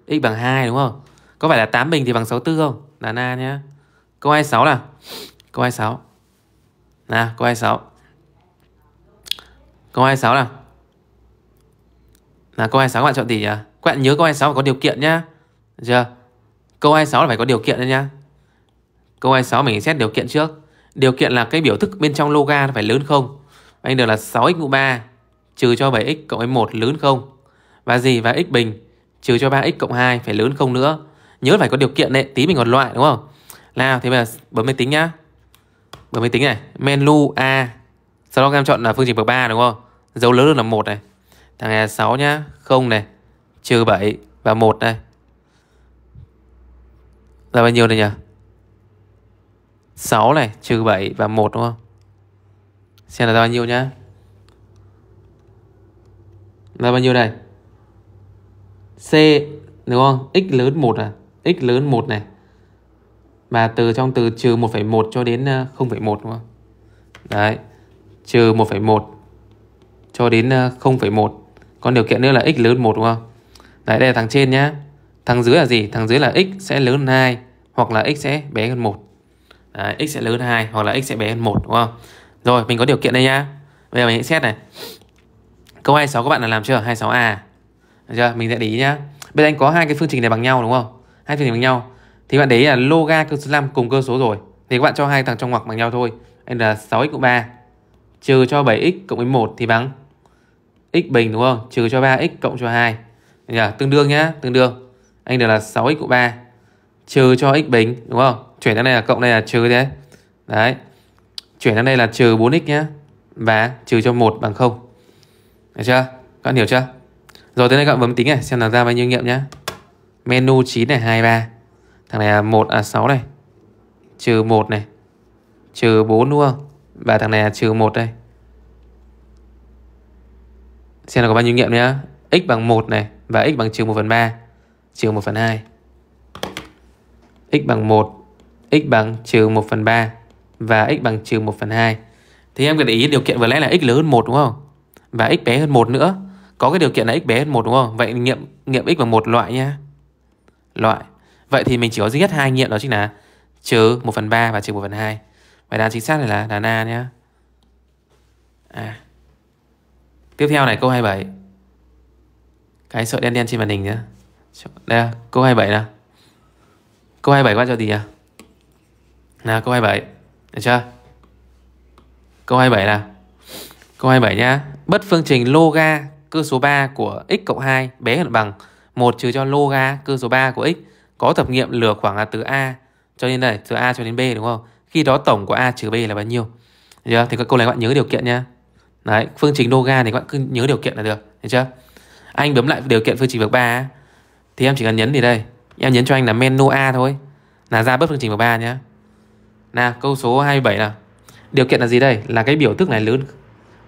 S1: x bằng 2 đúng không có phải là 8 bình thì bằng 64 không là na nhá câu 26 là câu 26 là câu 26 câu 26 là là câu 26 các bạn chọn gì nhỉ các bạn nhớ câu 26 phải có điều kiện nhá được chưa câu 26 là phải có điều kiện đấy nhá câu 26 mình xét điều kiện trước điều kiện là cái biểu thức bên trong loga phải lớn không anh được là 6x mũ 3 trừ cho 7x cộng với 1 lớn không Và gì và x bình trừ cho 3x cộng 2 phải lớn không nữa Nhớ phải có điều kiện đấy, tí mình còn loại đúng không? Nào, thế bây giờ bấm máy tính nhá Bấm máy tính này, menu A Sau đó em chọn là phương trình bậc 3 đúng không? Dấu lớn được là 1 này Thằng này là 6 nhá, 0 này Trừ 7 và 1 này Là bao nhiêu đây nhỉ? 6 này, trừ 7 và 1 đúng không? Xem là bao nhiêu nhá Là bao nhiêu đây C đúng không X lớn 1 à X lớn 1 này Mà từ trong từ trừ 1,1 cho đến 0,1 ờ, đúng không Đấy Trừ 1,1 Cho đến 0,1 ờ, Còn điều kiện nữa là x lớn 1 đúng không Đấy đây là thằng trên nhá Thằng dưới là gì? Thằng dưới là x sẽ lớn hơn 2 hoặc là x sẽ bé hơn 1. Đấy, x sẽ lớn hơn 2 hoặc là x sẽ bé hơn 1 đúng không? Rồi mình có điều kiện đây nhá Bây giờ mình sẽ xét này Câu 26 các bạn đã làm chưa 26A được chưa? Mình sẽ để ý nhá Bây giờ anh có hai cái phương trình này bằng nhau đúng không Hai phương trình bằng nhau Thì bạn để ý là loga cơ số 5 cùng cơ số rồi Thì các bạn cho hai thằng trong ngoặc bằng nhau thôi Anh là 6x cộng 3 Trừ cho 7x cộng với 1 thì bằng x bình đúng không? Trừ cho 3x cộng cho 2. Nhờ? Tương đương nhá, tương đương. Anh được là 6x cộng 3 trừ cho x bình đúng không? Chuyển sang đây là cộng đây là trừ thế. Đấy. Chuyển sang đây là trừ 4x nhé Và trừ cho 1 bằng 0 Được chưa? Các bạn hiểu chưa? Rồi tới đây các bạn bấm tính này Xem là ra bao nhiêu nghiệm nhé Menu 9 này 23 Thằng này là 1 à 6 này Trừ 1 này Trừ 4 đúng không? Và thằng này là trừ 1 đây Xem là có bao nhiêu nghiệm nhé X bằng 1 này Và x bằng trừ 1 phần 3 Trừ 1 phần 2 X bằng 1 X bằng trừ 1 phần 3 và x bằng trừ 1 phần 2. Thì em cần để ý điều kiện vừa lẽ là x lớn hơn 1 đúng không? Và x bé hơn 1 nữa. Có cái điều kiện là x bé hơn 1 đúng không? Vậy nghiệm nghiệm x bằng một loại nha. Loại. Vậy thì mình chỉ có duy nhất hai nghiệm đó chính là trừ 1 phần 3 và trừ 1 phần 2. Vậy đáp chính xác này là đáp A nhé. À. Tiếp theo này câu 27. Cái sợi đen đen trên màn hình nhé Đây là câu 27 nè Câu 27 các bạn cho gì à? Nào câu 27. Được chưa? Câu 27 là Câu 27 nhá. Bất phương trình loga cơ số 3 của x cộng 2 bé hơn bằng 1 trừ cho loga cơ số 3 của x có tập nghiệm lừa khoảng là từ a cho đến đây, từ a cho đến b đúng không? Khi đó tổng của a trừ b là bao nhiêu? Được chưa? Thì các câu này các bạn nhớ điều kiện nhá. Đấy, phương trình loga thì các bạn cứ nhớ điều kiện là được, được chưa? Anh bấm lại điều kiện phương trình bậc 3 thì em chỉ cần nhấn gì đây. Em nhấn cho anh là menu A thôi. Là ra bất phương trình bậc 3 nhá. Nào câu số 27 nào Điều kiện là gì đây? Là cái biểu thức này lớn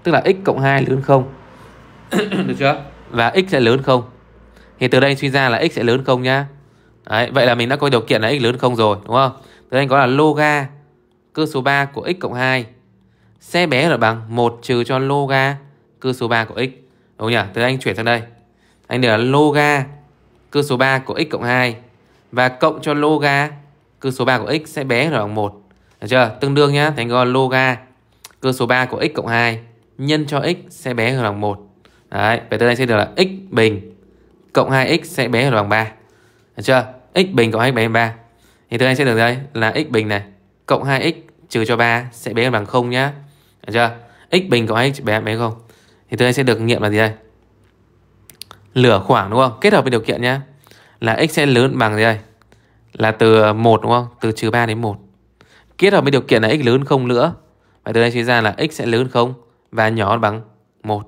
S1: Tức là x cộng 2 lớn 0 Được chưa? Và x sẽ lớn 0 Thì từ đây suy ra là x sẽ lớn 0 nhá Đấy, Vậy là mình đã có điều kiện là x lớn 0 rồi đúng không? Từ đây có là loga cơ số 3 của x cộng 2 Xe bé là bằng 1 trừ cho loga cơ số 3 của x Đúng nhỉ? Từ đây anh chuyển sang đây Anh để là loga cơ số 3 của x cộng 2 Và cộng cho loga cơ số 3 của x sẽ bé là bằng 1 được chưa? Tương đương nhá, thành con loga cơ số 3 của x cộng 2 nhân cho x sẽ bé hơn bằng 1. Đấy, vậy từ đây sẽ được là x bình cộng 2x sẽ bé hơn bằng 3. Được chưa? x bình cộng 2x bé hơn 3. Thì từ đây sẽ được đây là x bình này cộng 2x trừ cho 3 sẽ bé hơn bằng 0 nhá. Được chưa? x bình cộng 2x bé bé không? Thì từ đây sẽ được nghiệm là gì đây? Lửa khoảng đúng không? Kết hợp với điều kiện nhá. Là x sẽ lớn bằng gì đây? Là từ 1 đúng không? Từ trừ 3 đến 1. Kết hợp với điều kiện là x lớn không nữa. Và từ đây suy ra là x sẽ lớn không và nhỏ bằng 1.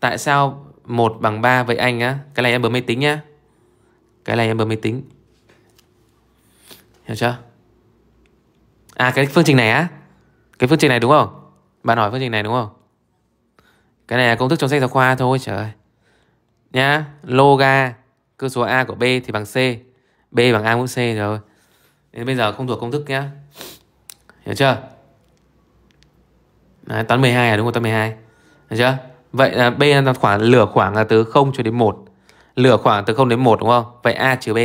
S1: Tại sao 1 bằng 3 vậy anh á? Cái này em bấm máy tính nhá. Cái này em bấm máy tính. Hiểu chưa? À cái phương trình này á? Cái phương trình này đúng không? Bạn hỏi phương trình này đúng không? Cái này là công thức trong sách giáo khoa thôi trời ơi. Nhá, loga cơ số A của B thì bằng C. B bằng A mũ C rồi. Nên bây giờ không thuộc công thức nhé Hiểu chưa Đấy, toán 12 à đúng không toán 12 Hiểu chưa Vậy là B là khoảng lửa khoảng là từ 0 cho đến 1 Lửa khoảng từ 0 đến 1 đúng không Vậy A trừ B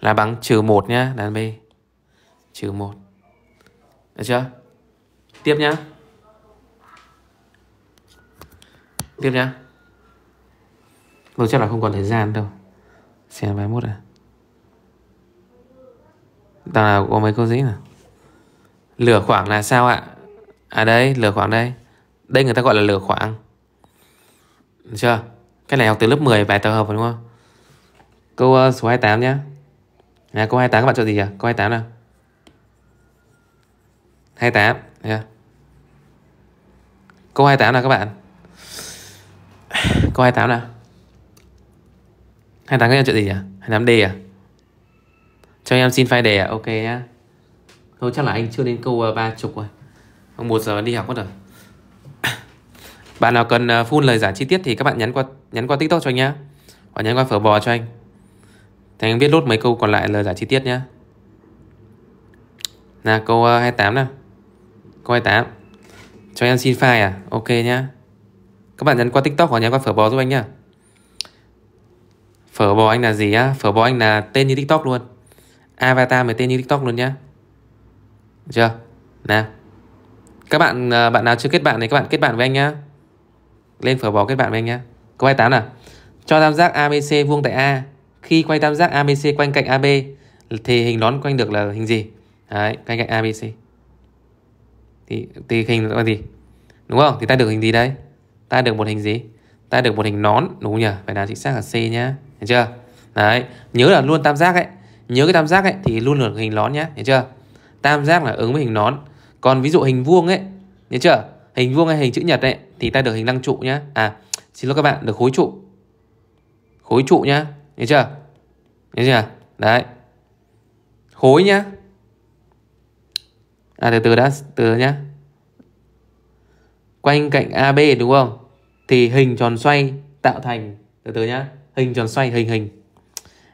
S1: Là bằng trừ 1 nhá Đáp B Trừ 1 hiểu chưa Tiếp nhá Tiếp nhá Tôi chắc là không còn thời gian đâu Xem 21 à Đằng nào có mấy câu dĩ này Lửa khoảng là sao ạ À đây lửa khoảng đây Đây người ta gọi là lửa khoảng Được chưa Cái này học từ lớp 10 bài tập hợp đúng không Câu uh, số 28 nhá à, Câu 28 các bạn chọn gì à Câu 28 nào 28 yeah. Câu 28 nào các bạn Câu 28 nào 28 các em chọn gì nhỉ? 28D à? Cho em xin file đề ạ, à? ok á Thôi chắc là anh chưa đến câu ờ, ba chục rồi Ông 1 giờ đi học mất rồi Bạn nào cần ờ, full lời giải chi tiết thì các bạn nhắn qua nhắn qua tiktok cho anh nhá Hoặc nhắn qua phở bò cho anh Thì anh viết lốt mấy câu còn lại lời giải chi tiết nhá Nà câu 28 nào Câu 28 ờ, Cho em xin file à, ok nhá Các bạn nhắn qua tiktok hoặc nhắn qua phở bò giúp anh nhá Phở bò anh là gì á? Phở bò anh là tên như tiktok luôn avatar mới tên như tiktok luôn nhá chưa nào các bạn ờ, bạn nào chưa kết bạn thì các bạn kết bạn với anh nhá lên phở bò kết bạn với anh nhá câu 28 là cho tam giác abc vuông tại a khi quay tam giác abc quanh cạnh ab thì hình đón quanh được là hình gì đấy quanh cạnh abc thì, thì hình là gì đúng không thì ta được hình gì đấy ta được một hình gì ta được một hình nón đúng không nhỉ phải là chính xác là c nhá được chưa đấy nhớ là luôn tam giác ấy Nhớ cái tam giác ấy thì luôn là hình nón nhá, hiểu chưa? Tam giác là ứng với hình nón. Còn ví dụ hình vuông ấy, hiểu chưa? Hình vuông hay hình chữ nhật ấy thì ta được hình lăng trụ nhá. À, xin lỗi các bạn, được khối trụ. Khối trụ nhá, hiểu chưa? Nhớ chưa? Đấy. Khối nhá. À từ từ đã, từ nhá. Quanh cạnh AB đúng không? Thì hình tròn xoay tạo thành từ từ nhá, hình tròn xoay hình hình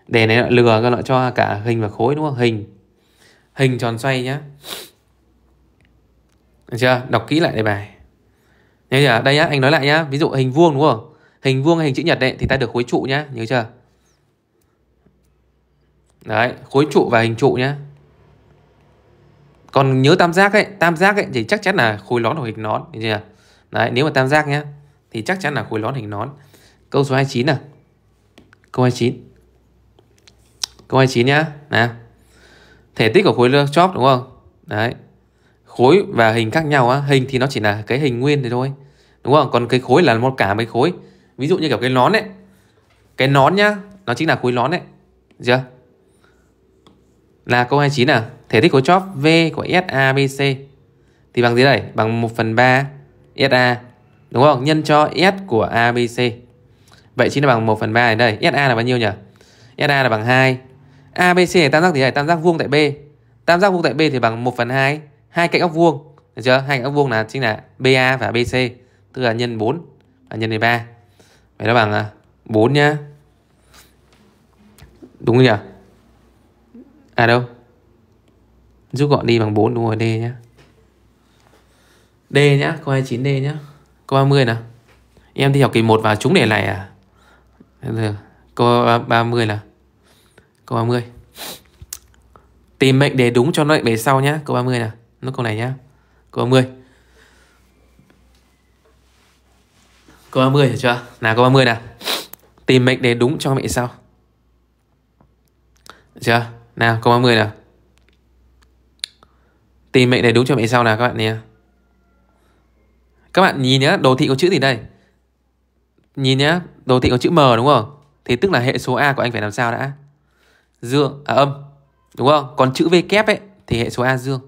S1: đề này lừa các loại cho cả hình và khối đúng không hình hình tròn xoay nhá được chưa đọc kỹ lại đề bài nhớ chưa đây nhá anh nói lại nhá ví dụ hình vuông đúng không hình vuông hay hình chữ nhật đấy thì ta được khối trụ nhá nhớ chưa đấy khối trụ và hình trụ nhá còn nhớ tam giác ấy tam giác ấy thì chắc chắn là khối lón hoặc hình nón chưa đấy nếu mà tam giác nhá thì chắc chắn là khối lón hình nón câu số 29 à câu 29 Câu 29 nhá. Nào. Thể tích của khối lượng chóp đúng không? Đấy. Khối và hình khác nhau á, hình thì nó chỉ là cái hình nguyên thế thôi. Đúng không? Còn cái khối là một cả mấy khối. Ví dụ như kiểu cái nón ấy. Cái nón nhá, nó chính là khối nón ấy. chưa? Là câu 29 à, thể tích của chóp V của SABC thì bằng gì đây? Bằng 1 phần 3 SA đúng không? Nhân cho S của ABC. Vậy chính là bằng 1 phần 3 này đây. SA là bao nhiêu nhỉ? SA là bằng 2 ABC là tam giác thì này? Tam giác vuông tại B. Tam giác vuông tại B thì bằng 1 phần 2, hai cạnh góc vuông. Được chưa? Hai cạnh góc vuông là chính là BA và BC, tức là nhân 4 và nhân 13. Vậy nó bằng 4 à, nhá. Đúng không nhỉ? À đâu? Rút gọn đi bằng 4 đúng rồi D nhá. D nhá, câu 29D nhá. Câu 30 nào. Em thi học kỳ 1 và chúng đề này à? Được. Câu 30 là Câu 30 Tìm mệnh đề đúng cho nó mệnh đề sau nhá Câu 30 nè Nó câu này nhá Câu 30 Câu 30 hiểu chưa Nào câu 30 nè Tìm mệnh đề đúng cho mệnh đề sau Được chưa Nào câu 30 nè Tìm mệnh đề đúng cho mệnh đề sau nào các bạn nhé các bạn nhìn nhé đồ thị có chữ gì đây nhìn nhé đồ thị có chữ m đúng không thì tức là hệ số a của anh phải làm sao đã dương à, âm đúng không còn chữ v kép ấy thì hệ số a dương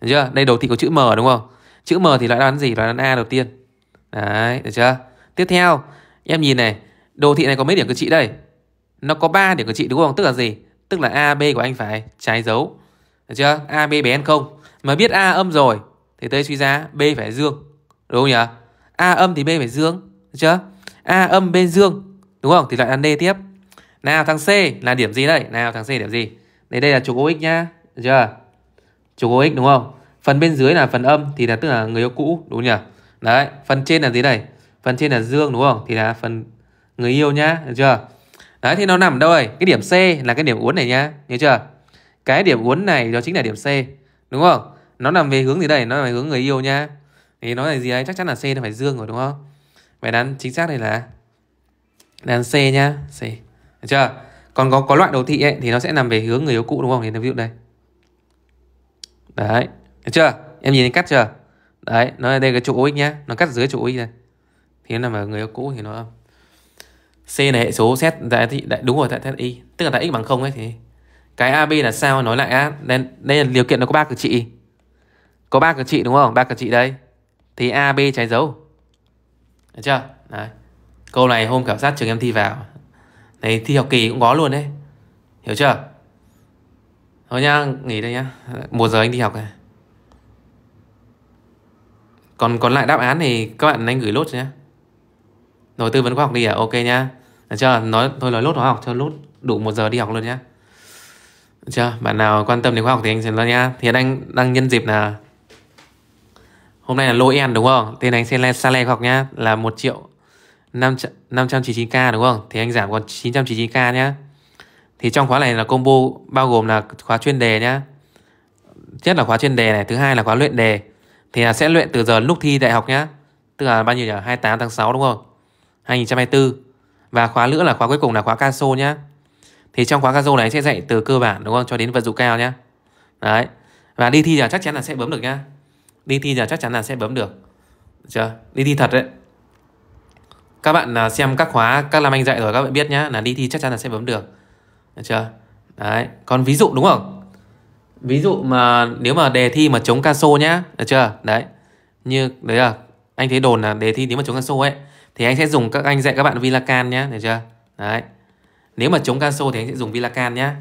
S1: được chưa đây đầu thị có chữ m đúng không chữ m thì loại đoán gì loại đoán a đầu tiên đấy được chưa tiếp theo em nhìn này đồ thị này có mấy điểm cực trị đây nó có 3 điểm cực trị đúng không tức là gì tức là ab của anh phải trái dấu được chưa ab bé không mà biết a âm rồi thì tới suy ra b phải dương đúng không nhỉ a âm thì b phải dương được chưa a âm b dương đúng không thì lại ăn d tiếp nào thằng C là điểm gì đây? Nào thằng C điểm gì? Đấy đây là trục OX nhá. Được chưa? Trục OX đúng không? Phần bên dưới là phần âm thì là tức là người yêu cũ đúng nhỉ? Đấy, phần trên là gì đây? Phần trên là dương đúng không? Thì là phần người yêu nhá, được chưa? Đấy thì nó nằm đâu rồi? Cái điểm C là cái điểm uốn này nhá, nhớ chưa? Cái điểm uốn này đó chính là điểm C, đúng không? Nó nằm về hướng gì đây? Nó nằm về hướng người yêu nhá. Thì nó là gì ấy? Chắc chắn là C nó phải dương rồi đúng không? Vậy đắn chính xác đây là đàn C nhá, C. Được chưa? Còn có có loại đồ thị ấy, thì nó sẽ nằm về hướng người yếu cũ đúng không? Thì ví dụ đây. Đấy, được chưa? Em nhìn thấy cắt chưa? Đấy, nó ở đây cái chỗ x nhá, nó cắt dưới chỗ OX này. Thì nó nằm ở người yếu cũ thì nó C là hệ số xét đại thị đại đúng rồi tại theta y, tức là tại x bằng 0 ấy thì cái AB là sao nói lại á, đây, đây là điều kiện nó có ba cực trị. Có ba cực trị đúng không? Ba cực trị đây. Thì AB trái dấu. Được chưa? Đấy. Câu này hôm khảo sát trường em thi vào Đấy thi học kỳ cũng có luôn đấy Hiểu chưa Thôi nhá nghỉ đây nhá Một giờ anh đi học này Còn còn lại đáp án thì các bạn anh gửi lốt nhé Rồi tư vấn khoa học đi à ok nhá Được chưa nói Thôi nói lốt hóa học cho lốt đủ một giờ đi học luôn nhá Được chưa Bạn nào quan tâm đến khoa học thì anh sẽ lo nhá Thì anh đang nhân dịp là Hôm nay là lô en đúng không Tên anh sẽ lên xa khoa học nhá Là một triệu 500, 599k đúng không? Thì anh giảm còn 999k nhá. Thì trong khóa này là combo bao gồm là khóa chuyên đề nhá. Nhất là khóa chuyên đề này, thứ hai là khóa luyện đề. Thì là sẽ luyện từ giờ lúc thi đại học nhá. Tức là bao nhiêu nhỉ? 28 tháng 6 đúng không? 2024. Và khóa nữa là khóa cuối cùng là khóa caso nhá. Thì trong khóa caso này sẽ dạy từ cơ bản đúng không? Cho đến vận dụng cao nhá. Đấy. Và đi thi giờ chắc chắn là sẽ bấm được nhá. Đi thi giờ chắc chắn là sẽ bấm được. Chưa? Đi thi thật đấy các bạn à, xem các khóa các làm anh dạy rồi các bạn biết nhá là đi thi chắc chắn là sẽ bấm được được chưa đấy còn ví dụ đúng không ví dụ mà nếu mà đề thi mà chống caso nhá được chưa đấy như đấy là anh thấy đồn là đề thi nếu mà chống caso ấy thì anh sẽ dùng các anh dạy các bạn vilacan nhá được chưa đấy nếu mà chống caso thì anh sẽ dùng vilacan nhá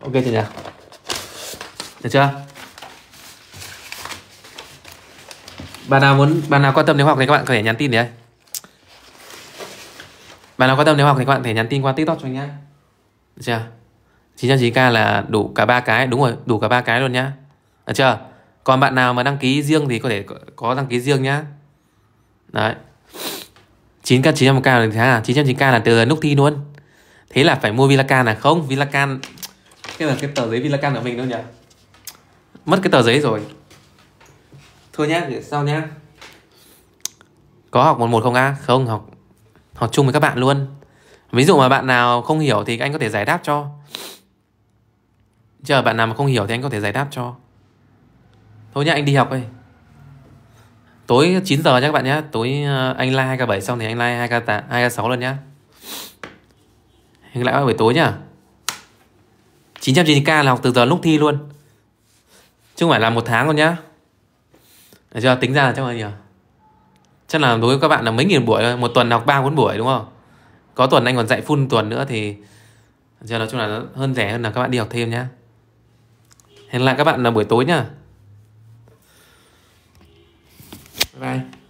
S1: ok chưa được chưa bạn nào muốn bạn nào quan tâm đến học này các bạn có thể nhắn tin đấy bạn nào quan tâm nếu học thì các bạn thể nhắn tin qua tiktok cho anh nhá được chưa 909k là đủ cả ba cái đúng rồi đủ cả ba cái luôn nhá được chưa còn bạn nào mà đăng ký riêng thì có thể có đăng ký riêng nhá đấy 9k 900k là 909k là từ lúc thi luôn thế là phải mua Vilacan à không Vilacan cái là cái tờ giấy Vilacan của mình đâu nhỉ mất cái tờ giấy rồi thôi nhá để sau nhá có học 110 không a không học học chung với các bạn luôn ví dụ mà bạn nào không hiểu thì anh có thể giải đáp cho chờ bạn nào mà không hiểu thì anh có thể giải đáp cho thôi nhá anh đi học đây tối 9 giờ nhé các bạn nhé tối ờ, anh like 2k7 xong thì anh like 2k8 2k6 lần nhá hình lại buổi tối nhá 990k là học từ giờ lúc thi luôn chứ không phải là một tháng luôn nhá để cho tính ra là chắc là nhiều chắc là đối với các bạn là mấy nghìn buổi thôi một tuần học ba bốn buổi đúng không có tuần anh còn dạy full tuần nữa thì giờ nói chung là hơn rẻ hơn là các bạn đi học thêm nhé hẹn lại các bạn là buổi tối nhá bye bye